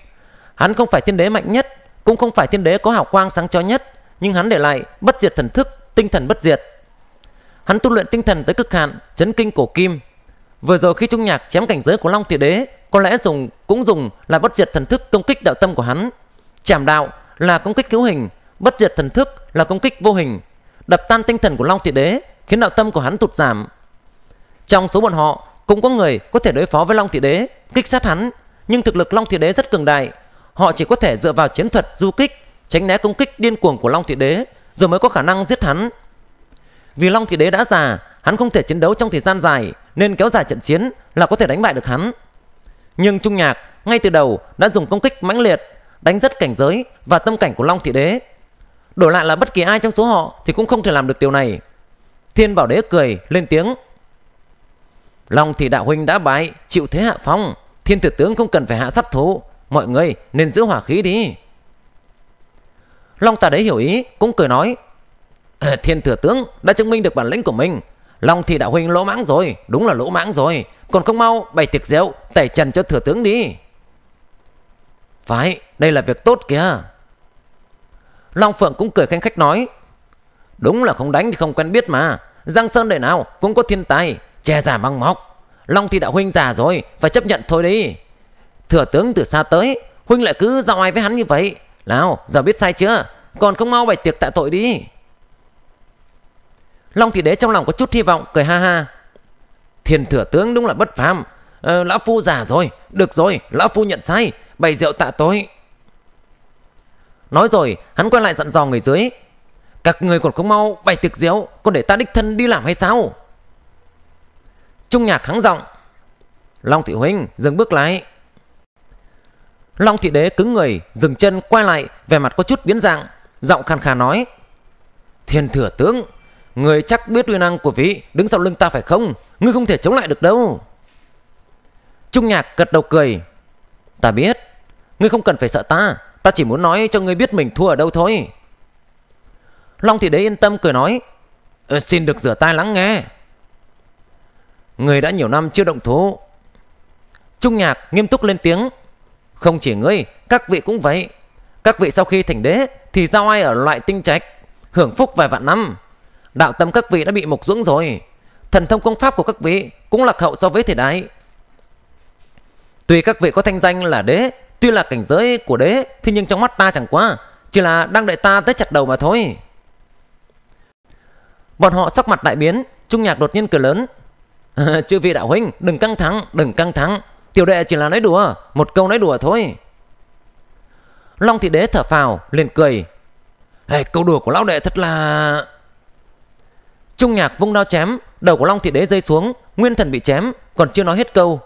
Hắn không phải thiên đế mạnh nhất Cũng không phải thiên đế có hào quang sáng chói nhất nhưng hắn để lại bất diệt thần thức, tinh thần bất diệt. Hắn tu luyện tinh thần tới cực hạn, chấn kinh cổ kim. Vừa rồi khi Trung Nhạc chém cảnh giới của Long Thị Đế, có lẽ dùng cũng dùng là bất diệt thần thức công kích đạo tâm của hắn. Chảm đạo là công kích cứu hình, bất diệt thần thức là công kích vô hình, đập tan tinh thần của Long Thị Đế, khiến đạo tâm của hắn tụt giảm. Trong số bọn họ cũng có người có thể đối phó với Long Thị Đế, kích sát hắn, nhưng thực lực Long Thị Đế rất cường đại, họ chỉ có thể dựa vào chiến thuật du kích tránh né công kích điên cuồng của Long Thị Đế rồi mới có khả năng giết hắn. Vì Long Thị Đế đã già, hắn không thể chiến đấu trong thời gian dài nên kéo dài trận chiến là có thể đánh bại được hắn. Nhưng Trung Nhạc ngay từ đầu đã dùng công kích mãnh liệt đánh rất cảnh giới và tâm cảnh của Long Thị Đế. Đổi lại là bất kỳ ai trong số họ thì cũng không thể làm được điều này. Thiên Bảo Đế cười lên tiếng. Long Thị Đạo Huynh đã bại, chịu thế hạ phong. Thiên Tử Tướng không cần phải hạ sát thủ. Mọi người nên giữ hỏa khí đi. Long tà đấy hiểu ý cũng cười nói ờ, Thiên thừa tướng đã chứng minh được bản lĩnh của mình Long thì đạo huynh lỗ mãng rồi Đúng là lỗ mãng rồi Còn không mau bày tiệc rượu Tẩy trần cho thừa tướng đi Phải đây là việc tốt kìa Long Phượng cũng cười khen khách nói Đúng là không đánh thì không quen biết mà Giang Sơn đời nào cũng có thiên tài Che giả băng mọc Long thì đạo huynh già rồi Phải chấp nhận thôi đi Thừa tướng từ xa tới Huynh lại cứ giao ai với hắn như vậy nào giờ biết sai chưa Còn không mau bày tiệc tạ tội đi Long thị đế trong lòng có chút hy vọng Cười ha ha Thiên thừa tướng đúng là bất phàm ờ, Lão phu già rồi Được rồi lão phu nhận sai Bày rượu tạ tội Nói rồi hắn quay lại dặn dò người dưới Các người còn không mau bày tiệc rượu Còn để ta đích thân đi làm hay sao Trung nhạc hắng giọng Long thị huynh dừng bước lại Long thị đế cứng người, dừng chân quay lại, vẻ mặt có chút biến dạng, giọng khàn khàn nói: "Thiên thừa tướng, người chắc biết uy năng của vị đứng sau lưng ta phải không? Ngươi không thể chống lại được đâu." Trung Nhạc gật đầu cười: "Ta biết, ngươi không cần phải sợ ta, ta chỉ muốn nói cho ngươi biết mình thua ở đâu thôi." Long thị đế yên tâm cười nói: ờ, "Xin được rửa tai lắng nghe." Người đã nhiều năm chưa động thủ. Trung Nhạc nghiêm túc lên tiếng không chỉ ngươi, các vị cũng vậy. Các vị sau khi thành đế thì giao ai ở loại tinh trạch, hưởng phúc vài vạn năm. Đạo tâm các vị đã bị mục dưỡng rồi. Thần thông công pháp của các vị cũng lạc hậu so với thời đại. Tuy các vị có thanh danh là đế, tuy là cảnh giới của đế, thế nhưng trong mắt ta chẳng qua chỉ là đang đợi ta tới chặt đầu mà thôi. Bọn họ sắc mặt đại biến, Trung Nhạc đột nhiên cười lớn. [LAUGHS] Chư vị đạo huynh, đừng căng thẳng, đừng căng thẳng. Tiểu đệ chỉ là nói đùa Một câu nói đùa thôi Long thị đế thở phào liền cười hey, Câu đùa của lão đệ thật là Trung nhạc vung đao chém Đầu của Long thị đế rơi xuống Nguyên thần bị chém còn chưa nói hết câu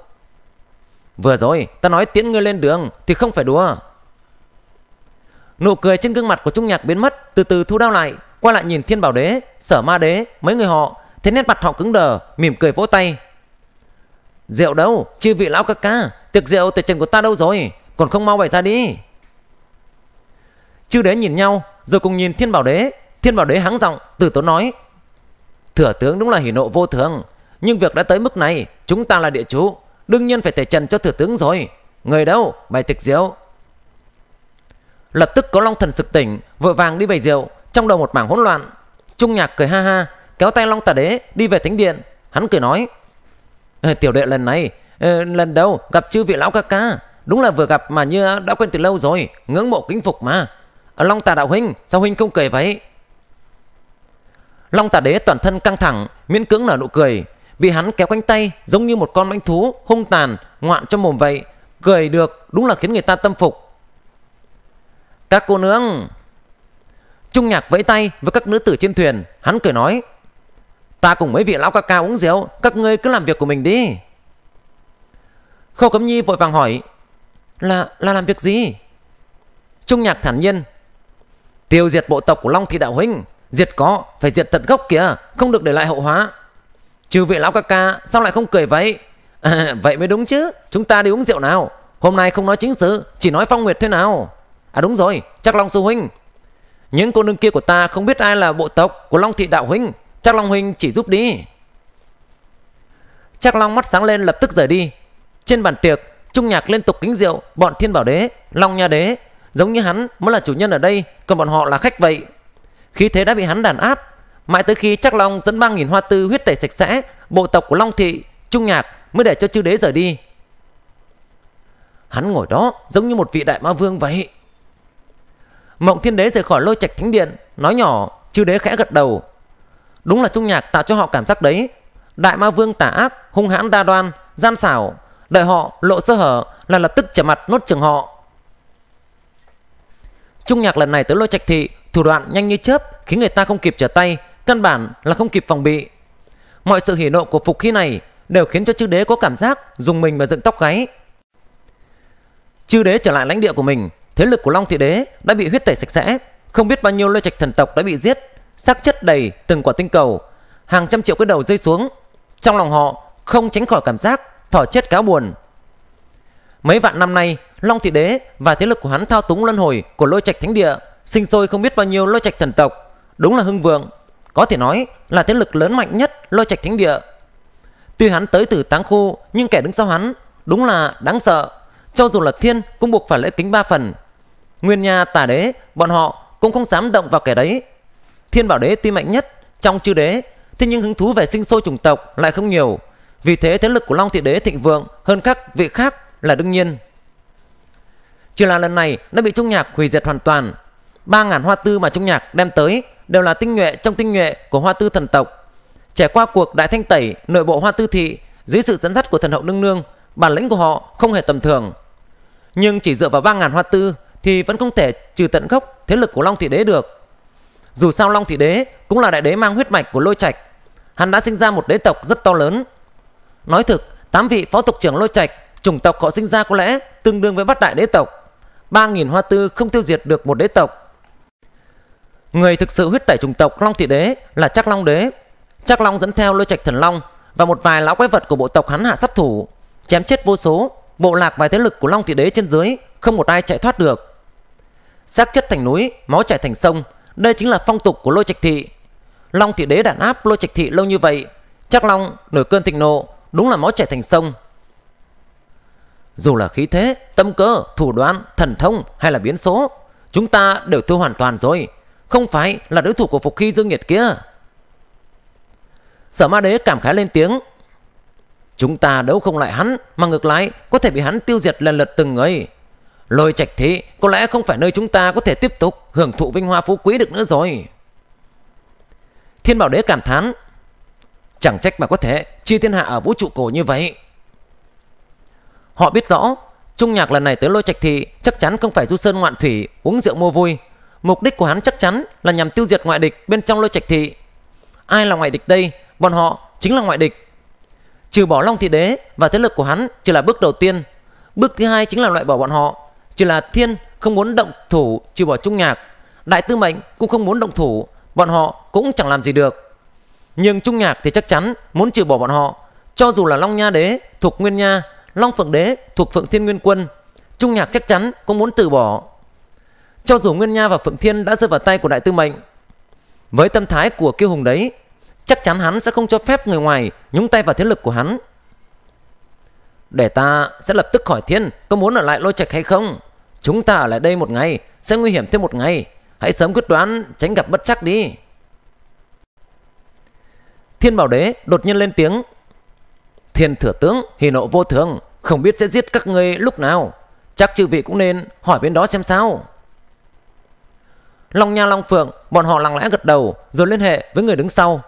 Vừa rồi ta nói tiễn ngươi lên đường Thì không phải đùa Nụ cười trên gương mặt của Trung Nhạc biến mất Từ từ thu đao lại Qua lại nhìn Thiên Bảo Đế Sở Ma Đế Mấy người họ Thế nét mặt họ cứng đờ Mỉm cười vỗ tay Rượu đâu Chư vị lão các ca Tiệc rượu tiệc trần của ta đâu rồi Còn không mau bày ra đi Chư đế nhìn nhau Rồi cùng nhìn thiên bảo đế Thiên bảo đế hắng giọng Từ tốn nói Thừa tướng đúng là hỉ nộ vô thường Nhưng việc đã tới mức này Chúng ta là địa chủ Đương nhiên phải thể trần cho thừa tướng rồi Người đâu bày tiệc rượu Lập tức có long thần sực tỉnh Vội vàng đi bày rượu Trong đầu một mảng hỗn loạn Trung nhạc cười ha ha Kéo tay long tà đế đi về thánh điện Hắn cười nói Ờ, tiểu đệ lần này ờ, Lần đầu gặp chư vị lão ca ca Đúng là vừa gặp mà như đã quen từ lâu rồi Ngưỡng mộ kính phục mà ờ, Long tà đạo huynh sao huynh không cười vậy Long tà đế toàn thân căng thẳng Miễn cưỡng nở nụ cười Vì hắn kéo cánh tay giống như một con mãnh thú Hung tàn ngoạn trong mồm vậy Cười được đúng là khiến người ta tâm phục Các cô nương Trung nhạc vẫy tay với các nữ tử trên thuyền Hắn cười nói Ta cùng mấy vị lão ca ca uống rượu Các ngươi cứ làm việc của mình đi Khâu Cấm Nhi vội vàng hỏi Là là làm việc gì Trung nhạc thản nhiên Tiêu diệt bộ tộc của Long Thị Đạo Huynh Diệt có phải diệt tận gốc kìa Không được để lại hậu hóa Trừ vị lão ca ca sao lại không cười vậy à, Vậy mới đúng chứ Chúng ta đi uống rượu nào Hôm nay không nói chính sự Chỉ nói phong nguyệt thế nào À đúng rồi chắc Long Sư Huynh Những cô nương kia của ta không biết ai là bộ tộc của Long Thị Đạo Huynh Chắc Long Huynh chỉ giúp đi Chắc Long mắt sáng lên lập tức rời đi Trên bàn tiệc Trung nhạc liên tục kính rượu Bọn thiên bảo đế Long nha đế Giống như hắn mới là chủ nhân ở đây Còn bọn họ là khách vậy Khí thế đã bị hắn đàn áp Mãi tới khi chắc Long dẫn ba nghìn hoa tư huyết tẩy sạch sẽ Bộ tộc của Long Thị Trung nhạc mới để cho chư đế rời đi Hắn ngồi đó giống như một vị đại ma vương vậy Mộng thiên đế rời khỏi lôi trạch thánh điện Nói nhỏ chư đế khẽ gật đầu Đúng là trung nhạc tạo cho họ cảm giác đấy. Đại ma vương tả ác, hung hãn đa đoan, gian xảo, đợi họ lộ sơ hở là lập tức trở mặt nốt trường họ. Trung nhạc lần này tới lôi trạch thị, thủ đoạn nhanh như chớp khiến người ta không kịp trở tay, căn bản là không kịp phòng bị. Mọi sự hỉ nộ của phục khí này đều khiến cho chư đế có cảm giác dùng mình mà dựng tóc gáy. Chư đế trở lại lãnh địa của mình, thế lực của Long Thị Đế đã bị huyết tẩy sạch sẽ, không biết bao nhiêu lôi trạch thần tộc đã bị giết, xác chất đầy từng quả tinh cầu hàng trăm triệu cái đầu rơi xuống trong lòng họ không tránh khỏi cảm giác thỏ chết cáo buồn mấy vạn năm nay long thị đế và thế lực của hắn thao túng luân hồi của lôi trạch thánh địa sinh sôi không biết bao nhiêu lôi trạch thần tộc đúng là hưng vượng có thể nói là thế lực lớn mạnh nhất lôi trạch thánh địa tuy hắn tới từ táng khu nhưng kẻ đứng sau hắn đúng là đáng sợ cho dù là thiên cũng buộc phải lễ kính ba phần nguyên nhà tả đế bọn họ cũng không dám động vào kẻ đấy Thiên Bảo Đế tuy mạnh nhất trong chư đế, thế nhưng hứng thú về sinh sôi chủng tộc lại không nhiều. Vì thế thế lực của Long Thị Đế thịnh vượng hơn các vị khác là đương nhiên. Chỉ là lần này đã bị Trung Nhạc hủy diệt hoàn toàn. Ba ngàn hoa tư mà Trung Nhạc đem tới đều là tinh nhuệ trong tinh nhuệ của hoa tư thần tộc. Trải qua cuộc đại thanh tẩy nội bộ hoa tư thị dưới sự dẫn dắt của thần hậu nương nương, bản lĩnh của họ không hề tầm thường. Nhưng chỉ dựa vào ba ngàn hoa tư thì vẫn không thể trừ tận gốc thế lực của Long Thị Đế được. Dù sao Long Thị Đế cũng là đại đế mang huyết mạch của Lôi Trạch, hắn đã sinh ra một đế tộc rất to lớn. Nói thực, tám vị phó tộc trưởng Lôi Trạch, chủng tộc họ sinh ra có lẽ tương đương với bát đại đế tộc. 3000 hoa tư không tiêu diệt được một đế tộc. Người thực sự huyết tẩy chủng tộc Long Thị Đế là Trác Long Đế. Trác Long dẫn theo Lôi Trạch Thần Long và một vài lão quái vật của bộ tộc hắn hạ sát thủ, chém chết vô số, bộ lạc vài thế lực của Long Thị Đế trên dưới, không một ai chạy thoát được. Xác chất thành núi, máu chảy thành sông, đây chính là phong tục của Lôi Trạch Thị. Long Thị Đế đàn áp Lôi Trạch Thị lâu như vậy, chắc Long nổi cơn thịnh nộ, đúng là máu chảy thành sông. Dù là khí thế, tâm cơ, thủ đoạn, thần thông hay là biến số, chúng ta đều thua hoàn toàn rồi, không phải là đối thủ của Phục Hy Dương Nhiệt kia. Sở Ma Đế cảm khái lên tiếng, chúng ta đấu không lại hắn mà ngược lại có thể bị hắn tiêu diệt lần lượt từng người. Lôi trạch thị có lẽ không phải nơi chúng ta có thể tiếp tục hưởng thụ vinh hoa phú quý được nữa rồi. Thiên Bảo Đế cảm thán. Chẳng trách mà có thể chia thiên hạ ở vũ trụ cổ như vậy. Họ biết rõ, Trung Nhạc lần này tới Lôi Trạch Thị chắc chắn không phải du sơn ngoạn thủy, uống rượu mua vui. Mục đích của hắn chắc chắn là nhằm tiêu diệt ngoại địch bên trong Lôi Trạch Thị. Ai là ngoại địch đây? Bọn họ chính là ngoại địch. Trừ bỏ Long Thị Đế và thế lực của hắn chỉ là bước đầu tiên. Bước thứ hai chính là loại bỏ bọn họ chỉ là thiên không muốn động thủ trừ bỏ trung nhạc Đại tư mệnh cũng không muốn động thủ Bọn họ cũng chẳng làm gì được Nhưng trung nhạc thì chắc chắn muốn trừ bỏ bọn họ Cho dù là Long Nha Đế thuộc Nguyên Nha Long Phượng Đế thuộc Phượng Thiên Nguyên Quân Trung nhạc chắc chắn cũng muốn từ bỏ Cho dù Nguyên Nha và Phượng Thiên đã rơi vào tay của Đại tư mệnh Với tâm thái của kiêu hùng đấy Chắc chắn hắn sẽ không cho phép người ngoài nhúng tay vào thế lực của hắn để ta sẽ lập tức khỏi thiên Có muốn ở lại lôi trạch hay không Chúng ta ở lại đây một ngày Sẽ nguy hiểm thêm một ngày Hãy sớm quyết đoán tránh gặp bất chắc đi Thiên bảo đế đột nhiên lên tiếng Thiên thừa tướng hỉ nộ vô thường Không biết sẽ giết các ngươi lúc nào Chắc chư vị cũng nên hỏi bên đó xem sao Long Nha Long Phượng Bọn họ lặng lẽ gật đầu Rồi liên hệ với người đứng sau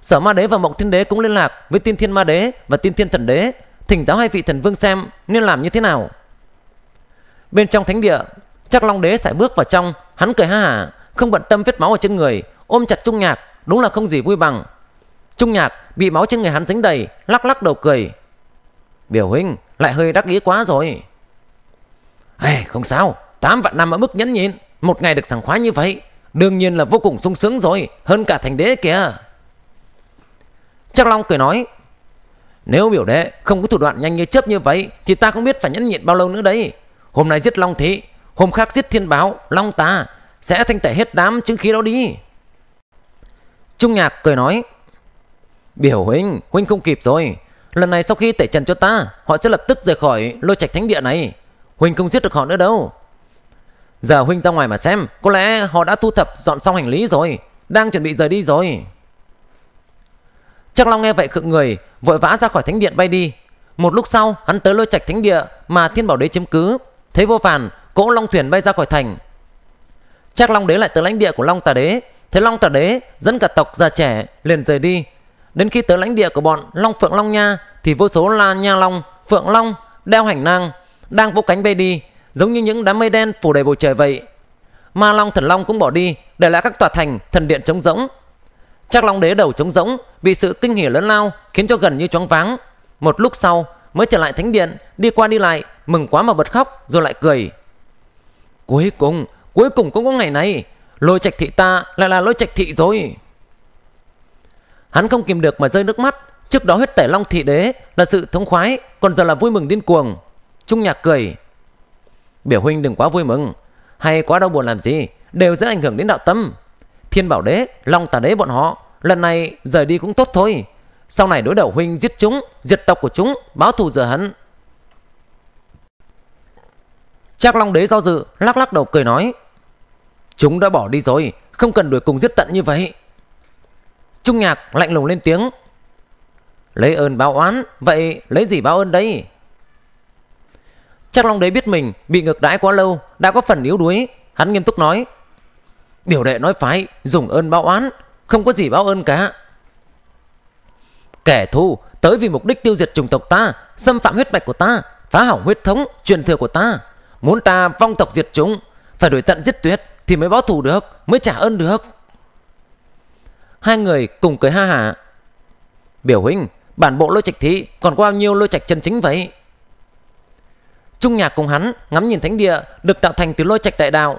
Sở ma đế và mộng thiên đế cũng liên lạc Với tiên thiên ma đế và tiên thiên thần đế thỉnh giáo hai vị thần vương xem nên làm như thế nào. Bên trong thánh địa, chắc Long Đế sải bước vào trong, hắn cười ha hả, không bận tâm vết máu ở trên người, ôm chặt Trung Nhạc, đúng là không gì vui bằng. Trung Nhạc bị máu trên người hắn dính đầy, lắc lắc đầu cười. Biểu huynh lại hơi đắc ý quá rồi. Hey, không sao, tám vạn năm ở mức nhẫn nhịn, một ngày được sảng khoái như vậy, đương nhiên là vô cùng sung sướng rồi, hơn cả thành đế kìa. Chắc Long cười nói, nếu biểu đệ không có thủ đoạn nhanh như chớp như vậy Thì ta không biết phải nhẫn nhịn bao lâu nữa đấy Hôm nay giết Long Thị Hôm khác giết Thiên Báo, Long ta Sẽ thanh tẩy hết đám chứng khí đó đi Trung Nhạc cười nói Biểu huynh, huynh không kịp rồi Lần này sau khi tẩy trần cho ta Họ sẽ lập tức rời khỏi lôi trạch thánh địa này Huynh không giết được họ nữa đâu Giờ huynh ra ngoài mà xem Có lẽ họ đã thu thập dọn xong hành lý rồi Đang chuẩn bị rời đi rồi Trác Long nghe vậy khựng người, vội vã ra khỏi thánh điện bay đi. Một lúc sau, hắn tới lôi trạch thánh địa mà Thiên Bảo Đế chiếm cứ, thấy vô phản, cỗ long thuyền bay ra khỏi thành. Trác Long đế lại tới lãnh địa của Long Tà Đế, thấy Long Tà Đế dẫn cả tộc già trẻ liền rời đi. Đến khi tới lãnh địa của bọn Long Phượng Long Nha thì vô số là nha long, phượng long, đeo hành nang đang vỗ cánh bay đi, giống như những đám mây đen phủ đầy bầu trời vậy. Ma Long Thần Long cũng bỏ đi, để lại các tòa thành, thần điện trống rỗng, Trác Long Đế đầu trống rỗng, vì sự kinh hỉ lớn lao khiến cho gần như choáng váng. Một lúc sau mới trở lại thánh điện, đi qua đi lại, mừng quá mà bật khóc rồi lại cười. Cuối cùng, cuối cùng cũng có ngày này, lôi trạch thị ta lại là lôi trạch thị rồi. Hắn không kìm được mà rơi nước mắt, trước đó huyết tẩy Long thị đế là sự thống khoái, còn giờ là vui mừng điên cuồng. Trung Nhạc cười. Biểu huynh đừng quá vui mừng, hay quá đau buồn làm gì, đều dễ ảnh hưởng đến đạo tâm. Thiên Bảo Đế, Long Tà Đế bọn họ, lần này rời đi cũng tốt thôi. Sau này đối đầu huynh giết chúng, diệt tộc của chúng, báo thù rửa hắn Trác Long Đế do dự, lắc lắc đầu cười nói. Chúng đã bỏ đi rồi, không cần đuổi cùng giết tận như vậy. Trung Nhạc lạnh lùng lên tiếng. Lấy ơn báo oán, vậy lấy gì báo ơn đây chắc Long Đế biết mình bị ngược đãi quá lâu, đã có phần yếu đuối, hắn nghiêm túc nói. Biểu đệ nói phải dùng ơn báo oán Không có gì báo ơn cả Kẻ thù tới vì mục đích tiêu diệt chủng tộc ta Xâm phạm huyết mạch của ta Phá hỏng huyết thống truyền thừa của ta Muốn ta vong tộc diệt chúng Phải đuổi tận giết tuyệt Thì mới báo thù được Mới trả ơn được Hai người cùng cười ha hả Biểu huynh Bản bộ lôi trạch thị còn có bao nhiêu lôi trạch chân chính vậy Trung nhạc cùng hắn ngắm nhìn thánh địa được tạo thành từ lôi trạch đại đạo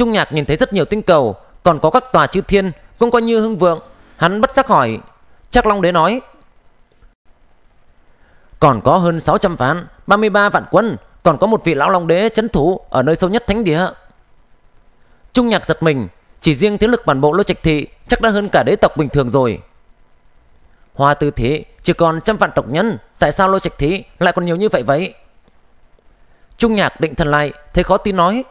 Trung Nhạc nhìn thấy rất nhiều tinh cầu, còn có các tòa chư thiên cũng coi như hưng vượng. Hắn bất giác hỏi, chắc Long Đế nói. Còn có hơn 600 vạn, 33 vạn quân, còn có một vị lão Long Đế chấn thủ ở nơi sâu nhất thánh địa. Trung Nhạc giật mình, chỉ riêng thế lực bản bộ Lô trạch thị chắc đã hơn cả đế tộc bình thường rồi. Hoa tư Thị chỉ còn trăm vạn tộc nhân, tại sao Lô trạch thị lại còn nhiều như vậy vậy? Trung Nhạc định thần lại, thấy khó tin nói.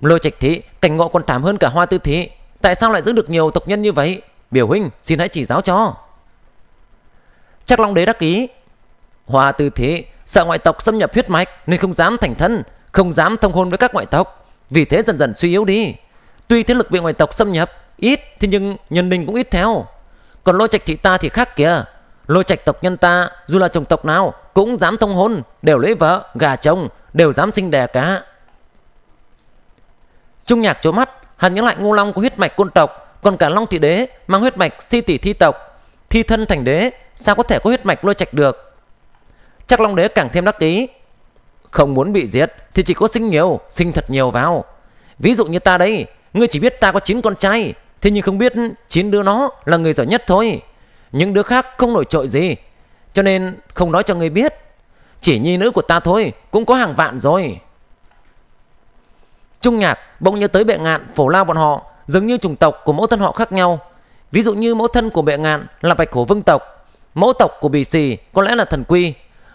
Lôi trạch thị cảnh ngộ còn thảm hơn cả hoa tư thí Tại sao lại giữ được nhiều tộc nhân như vậy Biểu huynh xin hãy chỉ giáo cho Chắc Long Đế đắc ý Hoa tư thí sợ ngoại tộc xâm nhập huyết mạch Nên không dám thành thân Không dám thông hôn với các ngoại tộc Vì thế dần dần suy yếu đi Tuy thế lực bị ngoại tộc xâm nhập ít Thế nhưng nhân đình cũng ít theo Còn lôi trạch thị ta thì khác kìa Lôi trạch tộc nhân ta dù là chồng tộc nào Cũng dám thông hôn Đều lấy vợ, gà chồng Đều dám sinh đẻ cả Trung nhạc chố mắt, hắn nhớ lại Ngô Long có huyết mạch côn tộc, còn cả Long thị đế mang huyết mạch si tỷ thi tộc, thi thân thành đế, sao có thể có huyết mạch lôi trạch được? Chắc Long đế càng thêm đắc ý. Không muốn bị giết thì chỉ có sinh nhiều, sinh thật nhiều vào. Ví dụ như ta đây, ngươi chỉ biết ta có 9 con trai, thế nhưng không biết 9 đứa nó là người giỏi nhất thôi. Những đứa khác không nổi trội gì, cho nên không nói cho ngươi biết. Chỉ nhi nữ của ta thôi cũng có hàng vạn rồi. Trung Nhạc bỗng nhớ tới bệ ngạn, phổ lao bọn họ, giống như chủng tộc của mẫu thân họ khác nhau. Ví dụ như mẫu thân của bệ ngạn là bạch hổ vương tộc, mẫu tộc của bì xì có lẽ là thần quy,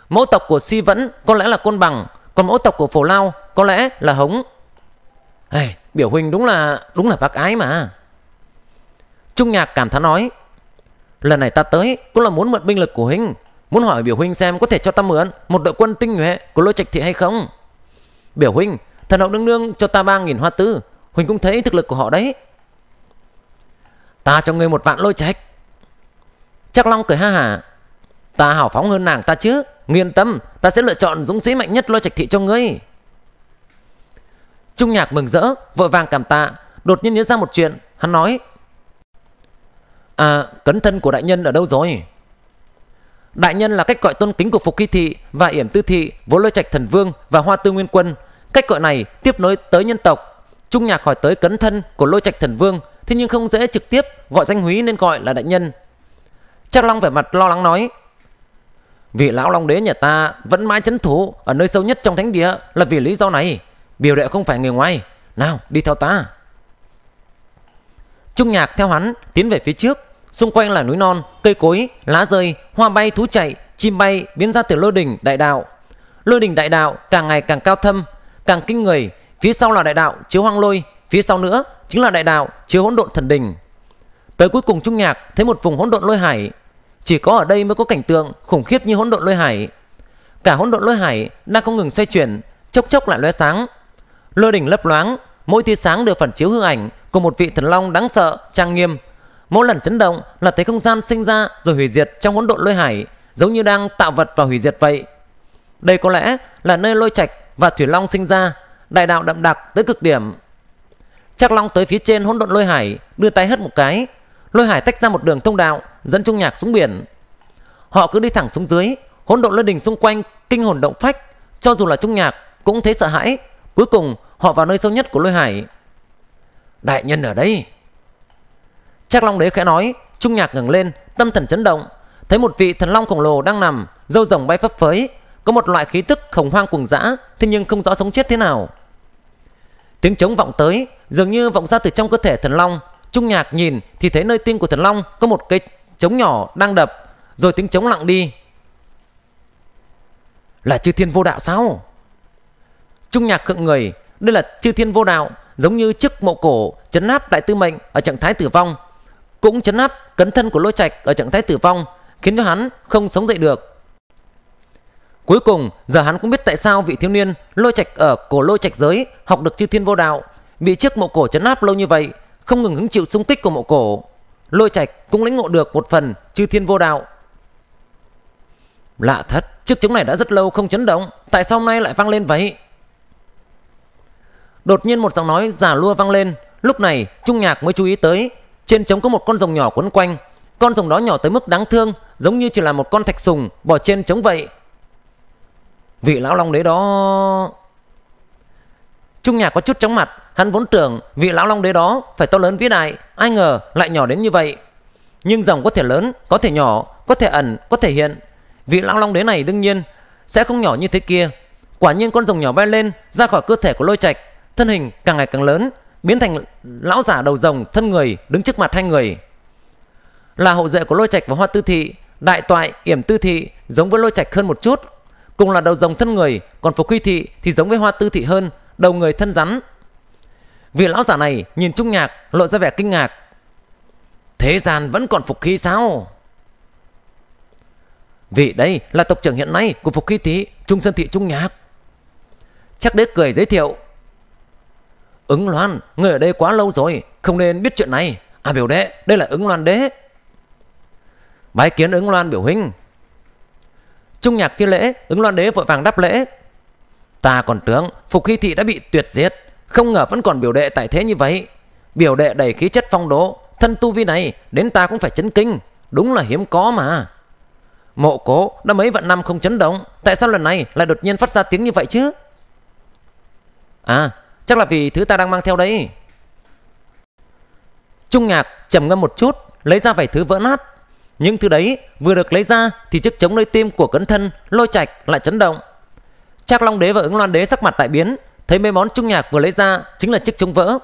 mẫu tộc của si vẫn có lẽ là côn bằng, còn mẫu tộc của phổ lao có lẽ là hống. Hey, biểu huynh đúng là đúng là bác ái mà. Trung Nhạc cảm thán nói, lần này ta tới cũng là muốn mượn binh lực của huynh, muốn hỏi biểu huynh xem có thể cho ta mượn một đội quân tinh nhuệ của lôi trạch thị hay không. Biểu huynh Thần hậu nương nương cho ta ba nghìn hoa tư Huỳnh cũng thấy thực lực của họ đấy Ta cho ngươi một vạn lôi trạch Chắc Long cười ha hả Ta hào phóng hơn nàng ta chứ Nghiên tâm ta sẽ lựa chọn dũng sĩ mạnh nhất lôi trạch thị cho ngươi Trung nhạc mừng rỡ Vội vàng cảm tạ Đột nhiên nhớ ra một chuyện Hắn nói À cấn thân của đại nhân ở đâu rồi Đại nhân là cách gọi tôn kính của Phục Kỳ Thị và Yểm Tư Thị, Vô Lôi Trạch Thần Vương và Hoa Tư Nguyên Quân Cách gọi này tiếp nối tới nhân tộc. Trung nhạc hỏi tới cấn thân của lôi trạch thần vương, thế nhưng không dễ trực tiếp gọi danh húy nên gọi là đại nhân. Trác Long vẻ mặt lo lắng nói, Vị lão Long đế nhà ta vẫn mãi chấn thủ ở nơi sâu nhất trong thánh địa là vì lý do này. Biểu đệ không phải người ngoài. Nào, đi theo ta. Trung nhạc theo hắn tiến về phía trước. Xung quanh là núi non, cây cối, lá rơi, hoa bay, thú chạy, chim bay biến ra từ lôi đỉnh đại đạo. Lôi đỉnh đại đạo càng ngày càng cao thâm, càng kinh người phía sau là đại đạo chiếu hoang lôi phía sau nữa chính là đại đạo chiếu hỗn độn thần đình tới cuối cùng trung nhạc thấy một vùng hỗn độn lôi hải chỉ có ở đây mới có cảnh tượng khủng khiếp như hỗn độn lôi hải cả hỗn độn lôi hải đang không ngừng xoay chuyển chốc chốc lại lóe sáng lôi đỉnh lấp loáng mỗi tia sáng đều phản chiếu hư ảnh của một vị thần long đáng sợ trang nghiêm mỗi lần chấn động là thấy không gian sinh ra rồi hủy diệt trong hỗn độn lôi hải giống như đang tạo vật và hủy diệt vậy đây có lẽ là nơi lôi trạch và thủy long sinh ra, đại đạo đậm đặc tới cực điểm. Chắc long tới phía trên hỗn độn lôi hải, đưa tay hất một cái, lôi hải tách ra một đường thông đạo, dẫn trung nhạc xuống biển. Họ cứ đi thẳng xuống dưới, hỗn độn lôi đình xung quanh kinh hồn động phách, cho dù là trung nhạc cũng thấy sợ hãi. Cuối cùng, họ vào nơi sâu nhất của lôi hải. Đại nhân ở đây. Chắc long đế khẽ nói, trung nhạc ngẩng lên, tâm thần chấn động, thấy một vị thần long khổng lồ đang nằm, râu rồng bay phấp phới, có một loại khí tức khổng hoang cuồng dã, thế nhưng không rõ sống chết thế nào. Tiếng trống vọng tới, dường như vọng ra từ trong cơ thể thần long. Trung nhạc nhìn thì thấy nơi tim của thần long có một cái trống nhỏ đang đập, rồi tiếng trống lặng đi. Là chư thiên vô đạo sao? Trung nhạc khựng người, đây là chư thiên vô đạo, giống như chiếc mộ cổ chấn áp đại tư mệnh ở trạng thái tử vong, cũng chấn áp cấn thân của lôi trạch ở trạng thái tử vong, khiến cho hắn không sống dậy được. Cuối cùng, giờ hắn cũng biết tại sao vị thiếu niên lôi trạch ở cổ lôi trạch giới học được chư thiên vô đạo, bị trước mộ cổ chấn áp lâu như vậy, không ngừng hứng chịu xung kích của mộ cổ. Lôi trạch cũng lĩnh ngộ được một phần chư thiên vô đạo. Lạ thật, chiếc trống này đã rất lâu không chấn động, tại sao hôm nay lại vang lên vậy? Đột nhiên một giọng nói giả lua vang lên, lúc này Trung Nhạc mới chú ý tới, trên trống có một con rồng nhỏ quấn quanh, con rồng đó nhỏ tới mức đáng thương, giống như chỉ là một con thạch sùng bỏ trên trống vậy, Vị lão long đế đó Trung nhạc có chút chóng mặt Hắn vốn tưởng vị lão long đế đó Phải to lớn vĩ đại Ai ngờ lại nhỏ đến như vậy Nhưng dòng có thể lớn, có thể nhỏ Có thể ẩn, có thể hiện Vị lão long đế này đương nhiên Sẽ không nhỏ như thế kia Quả nhiên con rồng nhỏ bay lên Ra khỏi cơ thể của lôi trạch Thân hình càng ngày càng lớn Biến thành lão giả đầu rồng thân người Đứng trước mặt hai người Là hậu duệ của lôi trạch và hoa tư thị Đại toại, yểm tư thị Giống với lôi trạch hơn một chút Cùng là đầu rồng thân người, còn phục huy thị thì giống với hoa tư thị hơn, đầu người thân rắn. Vị lão giả này nhìn Trung Nhạc lộ ra vẻ kinh ngạc. Thế gian vẫn còn phục khí sao? Vị đây là tộc trưởng hiện nay của phục khí thị Trung Sơn Thị Trung Nhạc. Chắc đế cười giới thiệu. Ứng Loan, người ở đây quá lâu rồi, không nên biết chuyện này. À biểu đệ, đây là ứng Loan đế. Bái kiến ứng Loan biểu huynh. Trung nhạc thi lễ, ứng loan đế vội vàng đáp lễ. Ta còn tướng, Phục Hy Thị đã bị tuyệt diệt, không ngờ vẫn còn biểu đệ tại thế như vậy. Biểu đệ đầy khí chất phong độ, thân tu vi này đến ta cũng phải chấn kinh, đúng là hiếm có mà. Mộ cố đã mấy vạn năm không chấn động, tại sao lần này lại đột nhiên phát ra tiếng như vậy chứ? À, chắc là vì thứ ta đang mang theo đấy. Trung nhạc trầm ngâm một chút, lấy ra vài thứ vỡ nát, những thứ đấy vừa được lấy ra thì chiếc chống nơi tim của cấn thân lôi chạch lại chấn động. Trác Long Đế và ứng Loan Đế sắc mặt đại biến, thấy mấy món trung nhạc vừa lấy ra chính là chiếc chống vỡ.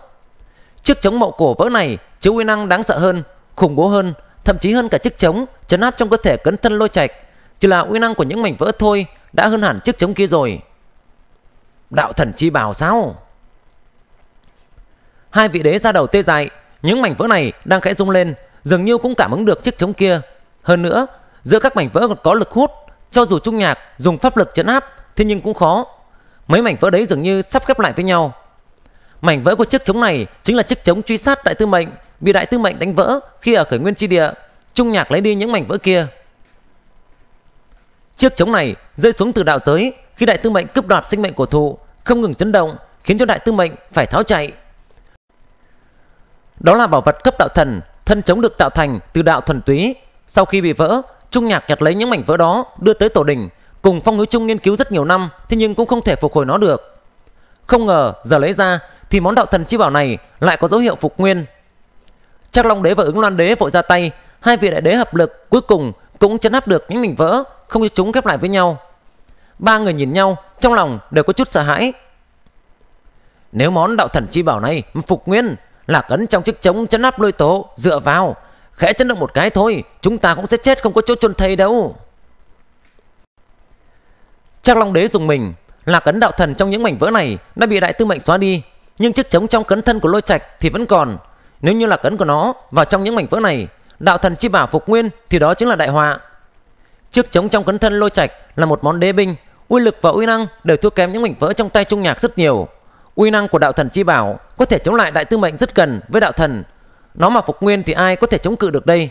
Chiếc chống mậu cổ vỡ này chứa uy năng đáng sợ hơn, khủng bố hơn, thậm chí hơn cả chiếc chống chấn áp trong cơ thể cấn thân lôi chạch. Chỉ là uy năng của những mảnh vỡ thôi đã hơn hẳn chiếc chống kia rồi. Đạo thần chi bảo sao? Hai vị đế ra đầu tê dại, những mảnh vỡ này đang khẽ rung lên, dường như cũng cảm ứng được chiếc trống kia. Hơn nữa, giữa các mảnh vỡ còn có lực hút, cho dù Trung Nhạc dùng pháp lực chấn áp thế nhưng cũng khó. Mấy mảnh vỡ đấy dường như sắp ghép lại với nhau. Mảnh vỡ của chiếc trống này chính là chiếc trống truy sát đại tư mệnh bị đại tư mệnh đánh vỡ khi ở khởi nguyên chi địa. Trung Nhạc lấy đi những mảnh vỡ kia. Chiếc trống này rơi xuống từ đạo giới khi đại tư mệnh cướp đoạt sinh mệnh của thụ, không ngừng chấn động, khiến cho đại tư mệnh phải tháo chạy. Đó là bảo vật cấp đạo thần Thân chống được tạo thành từ đạo thuần túy. Sau khi bị vỡ, Trung Nhạc nhặt lấy những mảnh vỡ đó đưa tới tổ đình, cùng Phong Núi Trung nghiên cứu rất nhiều năm, thế nhưng cũng không thể phục hồi nó được. Không ngờ giờ lấy ra thì món đạo thần chi bảo này lại có dấu hiệu phục nguyên. Trác Long Đế và Ứng Loan Đế vội ra tay, hai vị đại đế hợp lực cuối cùng cũng chấn áp được những mảnh vỡ, không cho chúng ghép lại với nhau. Ba người nhìn nhau, trong lòng đều có chút sợ hãi. Nếu món đạo thần chi bảo này phục nguyên Lạc ấn trong chiếc trống chấn áp lôi tố Dựa vào Khẽ chấn động một cái thôi Chúng ta cũng sẽ chết không có chỗ chôn thây đâu Chắc Long Đế dùng mình Lạc ấn đạo thần trong những mảnh vỡ này Đã bị đại tư mệnh xóa đi Nhưng chiếc trống trong cấn thân của lôi trạch thì vẫn còn Nếu như lạc ấn của nó vào trong những mảnh vỡ này Đạo thần chi bảo phục nguyên Thì đó chính là đại họa Chiếc trống trong cấn thân lôi trạch là một món đế binh uy lực và uy năng đều thua kém những mảnh vỡ trong tay trung nhạc rất nhiều Uy năng của đạo thần chi bảo có thể chống lại đại tư mệnh rất gần với đạo thần. Nó mà phục nguyên thì ai có thể chống cự được đây?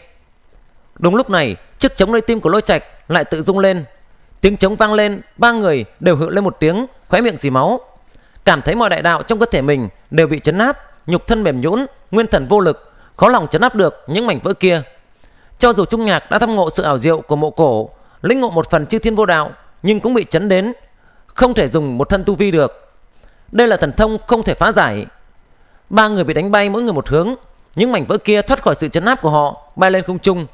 Đúng lúc này, chiếc chống nơi tim của lôi trạch lại tự rung lên. Tiếng chống vang lên, ba người đều hự lên một tiếng, khóe miệng dì máu. Cảm thấy mọi đại đạo trong cơ thể mình đều bị chấn áp, nhục thân mềm nhũn, nguyên thần vô lực, khó lòng chấn áp được những mảnh vỡ kia. Cho dù Trung Nhạc đã thâm ngộ sự ảo diệu của mộ cổ, lĩnh ngộ một phần chư thiên vô đạo, nhưng cũng bị chấn đến, không thể dùng một thân tu vi được. Đây là thần thông không thể phá giải. Ba người bị đánh bay mỗi người một hướng, những mảnh vỡ kia thoát khỏi sự chấn áp của họ, bay lên không trung.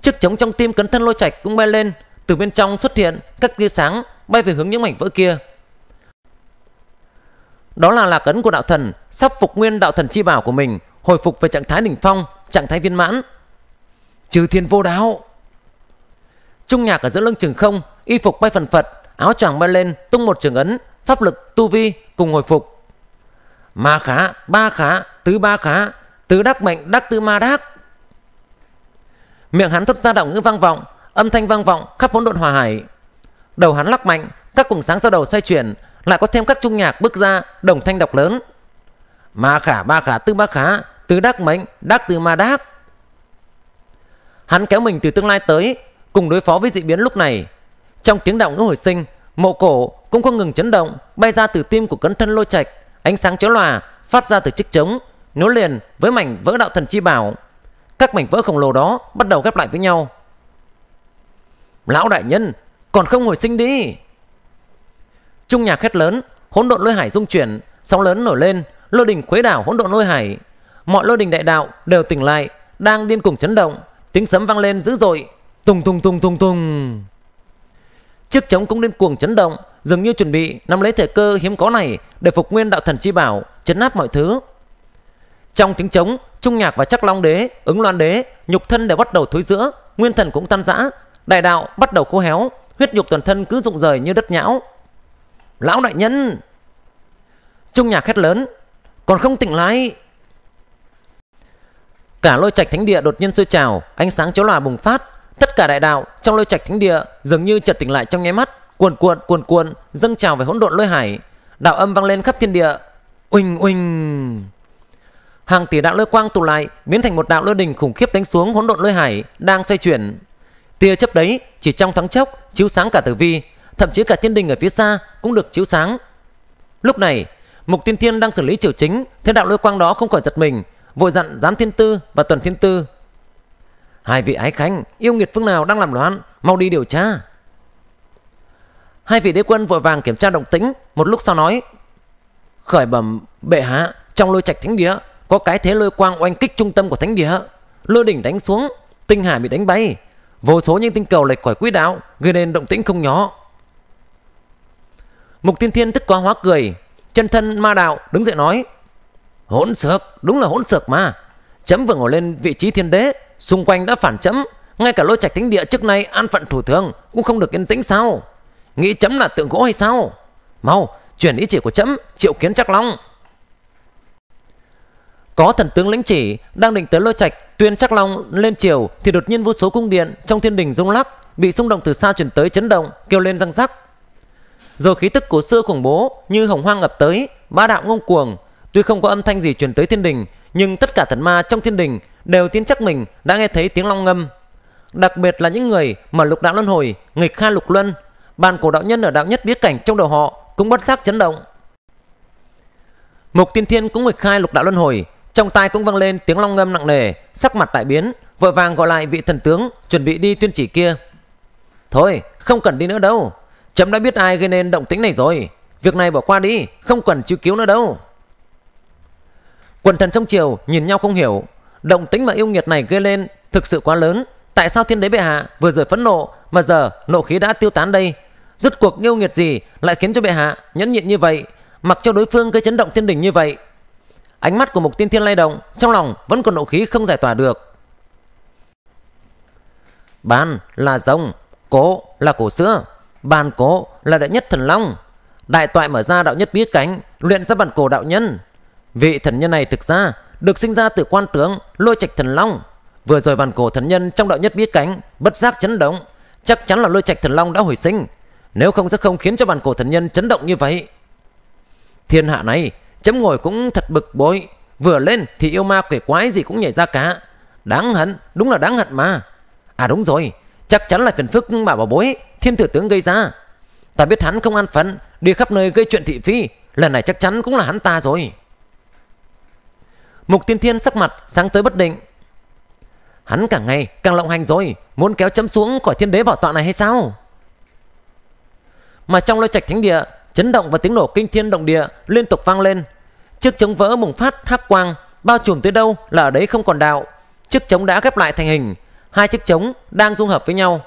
Chiếc trống trong tim cấn thân lôi trạch cũng bay lên, từ bên trong xuất hiện các tia sáng bay về hướng những mảnh vỡ kia. Đó là lạc ấn của đạo thần, sắp phục nguyên đạo thần chi bảo của mình, hồi phục về trạng thái đỉnh phong, trạng thái viên mãn. Trừ thiên vô đáo. Trung nhạc ở giữa lưng trường không, y phục bay phần phật, áo choàng bay lên, tung một trường ấn, pháp lực, tu vi cùng hồi phục. Ma khá, ba khá, tứ ba khá, tứ đắc mệnh, đắc tứ ma đắc. Miệng hắn thốt ra đạo ngữ vang vọng, âm thanh vang vọng khắp hỗn độn hòa hải. Đầu hắn lắc mạnh, các quầng sáng sau đầu xoay chuyển, lại có thêm các trung nhạc bước ra, đồng thanh đọc lớn. Ma khả, ba khả, tứ ba khả, tứ đắc mệnh, đắc tứ ma đắc. Hắn kéo mình từ tương lai tới, cùng đối phó với dị biến lúc này. Trong tiếng đạo ngữ hồi sinh, Mộ cổ cũng không ngừng chấn động, bay ra từ tim của cấn thân lôi trạch, ánh sáng chói lòa phát ra từ chiếc trống, nối liền với mảnh vỡ đạo thần chi bảo. Các mảnh vỡ khổng lồ đó bắt đầu ghép lại với nhau. Lão đại nhân, còn không hồi sinh đi. Trung nhà khét lớn, hỗn độn lôi hải dung chuyển, sóng lớn nổi lên, lôi đình khuấy đảo hỗn độn lôi hải. Mọi lôi đình đại đạo đều tỉnh lại, đang điên cuồng chấn động, tiếng sấm vang lên dữ dội, tùng tùng tùng tùng tùng. Chiếc trống cũng lên cuồng chấn động, dường như chuẩn bị nắm lấy thời cơ hiếm có này để phục nguyên đạo thần chi bảo, chấn áp mọi thứ. Trong tiếng trống, Trung Nhạc và Chắc Long Đế, Ứng Loan Đế, nhục thân đều bắt đầu thối giữa, nguyên thần cũng tan rã, đại đạo bắt đầu khô héo, huyết nhục toàn thân cứ rụng rời như đất nhão. Lão đại nhân! Trung Nhạc hét lớn, còn không tỉnh lại! Cả lôi trạch thánh địa đột nhiên sôi trào, ánh sáng chói lòa bùng phát, Tất cả đại đạo trong lôi trạch thánh địa dường như chợt tỉnh lại trong nháy mắt, cuồn cuộn cuồn cuộn dâng trào về hỗn độn lôi hải, đạo âm vang lên khắp thiên địa. Uỳnh uỳnh. Hàng tỷ đạo lôi quang tụ lại, biến thành một đạo lôi đình khủng khiếp đánh xuống hỗn độn lôi hải đang xoay chuyển. Tia chớp đấy chỉ trong thoáng chốc chiếu sáng cả tử vi, thậm chí cả thiên đình ở phía xa cũng được chiếu sáng. Lúc này, Mục Tiên Thiên đang xử lý triều chính, thế đạo lôi quang đó không khỏi giật mình, vội dặn Giám Thiên Tư và Tuần Thiên Tư Hai vị ái khanh, yêu nghiệt phương nào đang làm loạn, mau đi điều tra. Hai vị đế quân vội vàng kiểm tra động tĩnh, một lúc sau nói: "Khởi bẩm bệ hạ, trong lôi trạch thánh địa có cái thế lôi quang oanh kích trung tâm của thánh địa, lôi đỉnh đánh xuống, tinh hải bị đánh bay, vô số những tinh cầu lệch khỏi quỹ đạo, gây nên động tĩnh không nhỏ." Mục Tiên Thiên tức quá hóa cười, chân thân ma đạo đứng dậy nói: "Hỗn xược, đúng là hỗn xược mà. Chấm vừa ngồi lên vị trí thiên đế, xung quanh đã phản chấm ngay cả lôi trạch thánh địa trước nay an phận thủ thường cũng không được yên tĩnh sao nghĩ chấm là tượng gỗ hay sao mau chuyển ý chỉ của chấm triệu kiến chắc long có thần tướng lĩnh chỉ đang định tới lôi trạch tuyên chắc long lên triều thì đột nhiên vô số cung điện trong thiên đình rung lắc bị xung động từ xa chuyển tới chấn động kêu lên răng rắc rồi khí tức cổ xưa khủng bố như hồng hoang ngập tới bá đạo ngông cuồng tuy không có âm thanh gì truyền tới thiên đình nhưng tất cả thần ma trong thiên đình đều tin chắc mình đã nghe thấy tiếng long ngâm. Đặc biệt là những người mà lục đạo luân hồi, nghịch kha lục luân, bàn cổ đạo nhân ở đạo nhất biết cảnh trong đầu họ cũng bất giác chấn động. Mục Tiên Thiên cũng nghịch khai lục đạo luân hồi, trong tai cũng vang lên tiếng long ngâm nặng nề, sắc mặt đại biến, vội vàng gọi lại vị thần tướng chuẩn bị đi tuyên chỉ kia. Thôi, không cần đi nữa đâu, chấm đã biết ai gây nên động tĩnh này rồi, việc này bỏ qua đi, không cần chữ cứu nữa đâu. Quần thần trong triều nhìn nhau không hiểu, Động tính mà yêu nghiệt này gây lên thực sự quá lớn. Tại sao thiên đế bệ hạ vừa rồi phẫn nộ mà giờ nộ khí đã tiêu tán đây? Rốt cuộc yêu nghiệt gì lại khiến cho bệ hạ nhẫn nhịn như vậy, mặc cho đối phương gây chấn động thiên đình như vậy? Ánh mắt của mục tiên thiên lay động, trong lòng vẫn còn nộ khí không giải tỏa được. Ban là rồng, cố là cổ xưa, ban cố là đệ nhất thần long. Đại toại mở ra đạo nhất bí cánh, luyện ra bản cổ đạo nhân. Vị thần nhân này thực ra được sinh ra từ quan tướng lôi trạch thần long vừa rồi bàn cổ thần nhân trong đạo nhất biết cánh bất giác chấn động chắc chắn là lôi trạch thần long đã hồi sinh nếu không sẽ không khiến cho bàn cổ thần nhân chấn động như vậy thiên hạ này chấm ngồi cũng thật bực bội vừa lên thì yêu ma quỷ quái gì cũng nhảy ra cả đáng hận đúng là đáng hận mà à đúng rồi chắc chắn là phiền phức mà bảo bối thiên tử tướng gây ra ta biết hắn không an phận đi khắp nơi gây chuyện thị phi lần này chắc chắn cũng là hắn ta rồi Mục Tiên Thiên sắc mặt sáng tối bất định. Hắn cả ngày càng lộng hành rồi, muốn kéo chấm xuống khỏi thiên đế bảo tọa này hay sao? Mà trong lôi trạch thánh địa, chấn động và tiếng nổ kinh thiên động địa liên tục vang lên. Chiếc chống vỡ bùng phát hắc quang, bao trùm tới đâu là ở đấy không còn đạo. Chiếc chống đã ghép lại thành hình, hai chiếc chống đang dung hợp với nhau.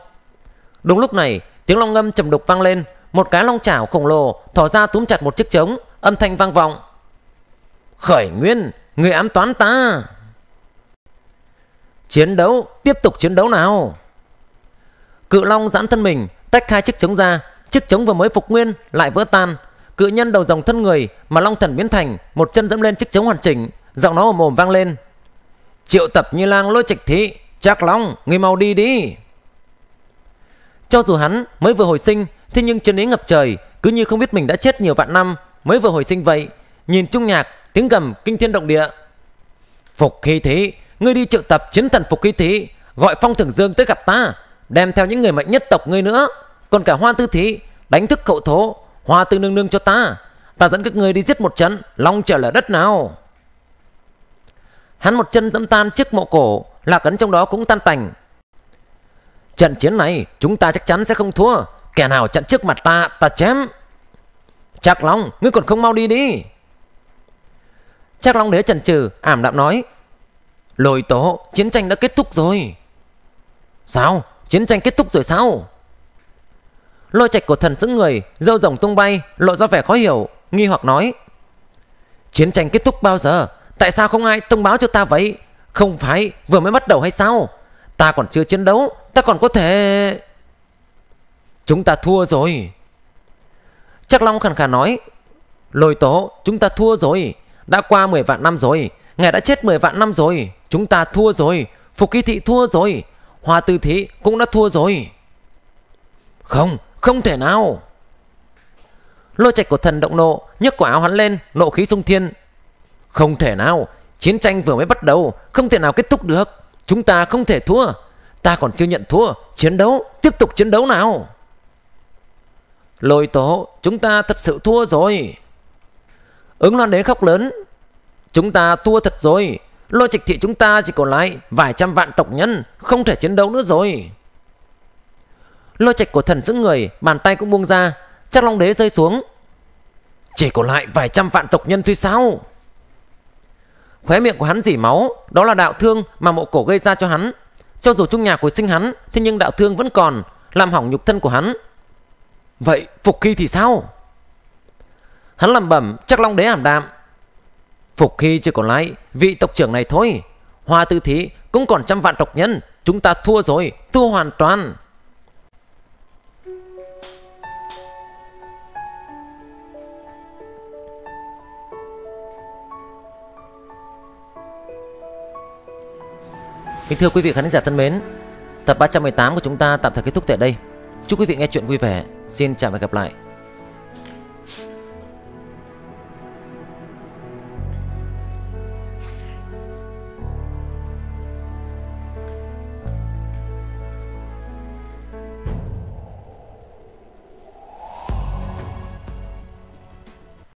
Đúng lúc này, tiếng long ngâm trầm đục vang lên, một cái long chảo khổng lồ thò ra túm chặt một chiếc chống, âm thanh vang vọng. Khởi nguyên, Người ám toán ta Chiến đấu Tiếp tục chiến đấu nào Cự Long giãn thân mình Tách hai chiếc trống ra Chiếc trống vừa mới phục nguyên Lại vỡ tan Cự nhân đầu dòng thân người Mà Long thần biến thành Một chân dẫm lên chiếc trống hoàn chỉnh Giọng nó ồm ồm vang lên Triệu tập như lang lôi trạch thị Trác Long Người mau đi đi Cho dù hắn mới vừa hồi sinh Thế nhưng chân ý ngập trời Cứ như không biết mình đã chết nhiều vạn năm Mới vừa hồi sinh vậy Nhìn Trung Nhạc tiếng gầm kinh thiên động địa. Phục khí thế, ngươi đi triệu tập chiến thần phục khí thế, gọi phong thưởng dương tới gặp ta, đem theo những người mạnh nhất tộc ngươi nữa, còn cả hoa tư thí đánh thức cậu thố, hoa tư nương nương cho ta, ta dẫn các ngươi đi giết một trận, long trở lở đất nào. Hắn một chân dẫm tan chiếc mộ cổ, lạc ấn trong đó cũng tan tành. Trận chiến này chúng ta chắc chắn sẽ không thua, kẻ nào trận trước mặt ta, ta chém. Trạc Long, ngươi còn không mau đi đi. Trác Long Đế chần chừ ảm đạm nói Lôi tố chiến tranh đã kết thúc rồi Sao chiến tranh kết thúc rồi sao Lôi trạch của thần sững người Dâu rồng tung bay lộ ra vẻ khó hiểu Nghi hoặc nói Chiến tranh kết thúc bao giờ Tại sao không ai thông báo cho ta vậy Không phải vừa mới bắt đầu hay sao Ta còn chưa chiến đấu Ta còn có thể Chúng ta thua rồi Chắc Long khàn khàn nói Lôi tố chúng ta thua rồi đã qua 10 vạn năm rồi Ngài đã chết 10 vạn năm rồi Chúng ta thua rồi Phục ký thị thua rồi hòa tư thị cũng đã thua rồi Không, không thể nào Lôi trạch của thần động nộ nhấc quả áo hắn lên Nộ khí sung thiên Không thể nào Chiến tranh vừa mới bắt đầu Không thể nào kết thúc được Chúng ta không thể thua Ta còn chưa nhận thua Chiến đấu Tiếp tục chiến đấu nào Lôi tố Chúng ta thật sự thua rồi Ứng loan đế khóc lớn Chúng ta thua thật rồi Lôi trạch thị chúng ta chỉ còn lại Vài trăm vạn tộc nhân Không thể chiến đấu nữa rồi Lôi trạch của thần giữ người Bàn tay cũng buông ra Chắc long đế rơi xuống Chỉ còn lại vài trăm vạn tộc nhân thôi sao Khóe miệng của hắn dỉ máu Đó là đạo thương mà mộ cổ gây ra cho hắn Cho dù trung nhà của sinh hắn Thế nhưng đạo thương vẫn còn Làm hỏng nhục thân của hắn Vậy phục khi thì sao Hắn lầm bẩm chắc long đế hàm đạm Phục khi chưa còn lại Vị tộc trưởng này thôi Hoa tư thí cũng còn trăm vạn tộc nhân Chúng ta thua rồi Thua hoàn toàn Kính thưa quý vị khán giả thân mến Tập 318 của chúng ta tạm thời kết thúc tại đây Chúc quý vị nghe chuyện vui vẻ Xin chào và gặp lại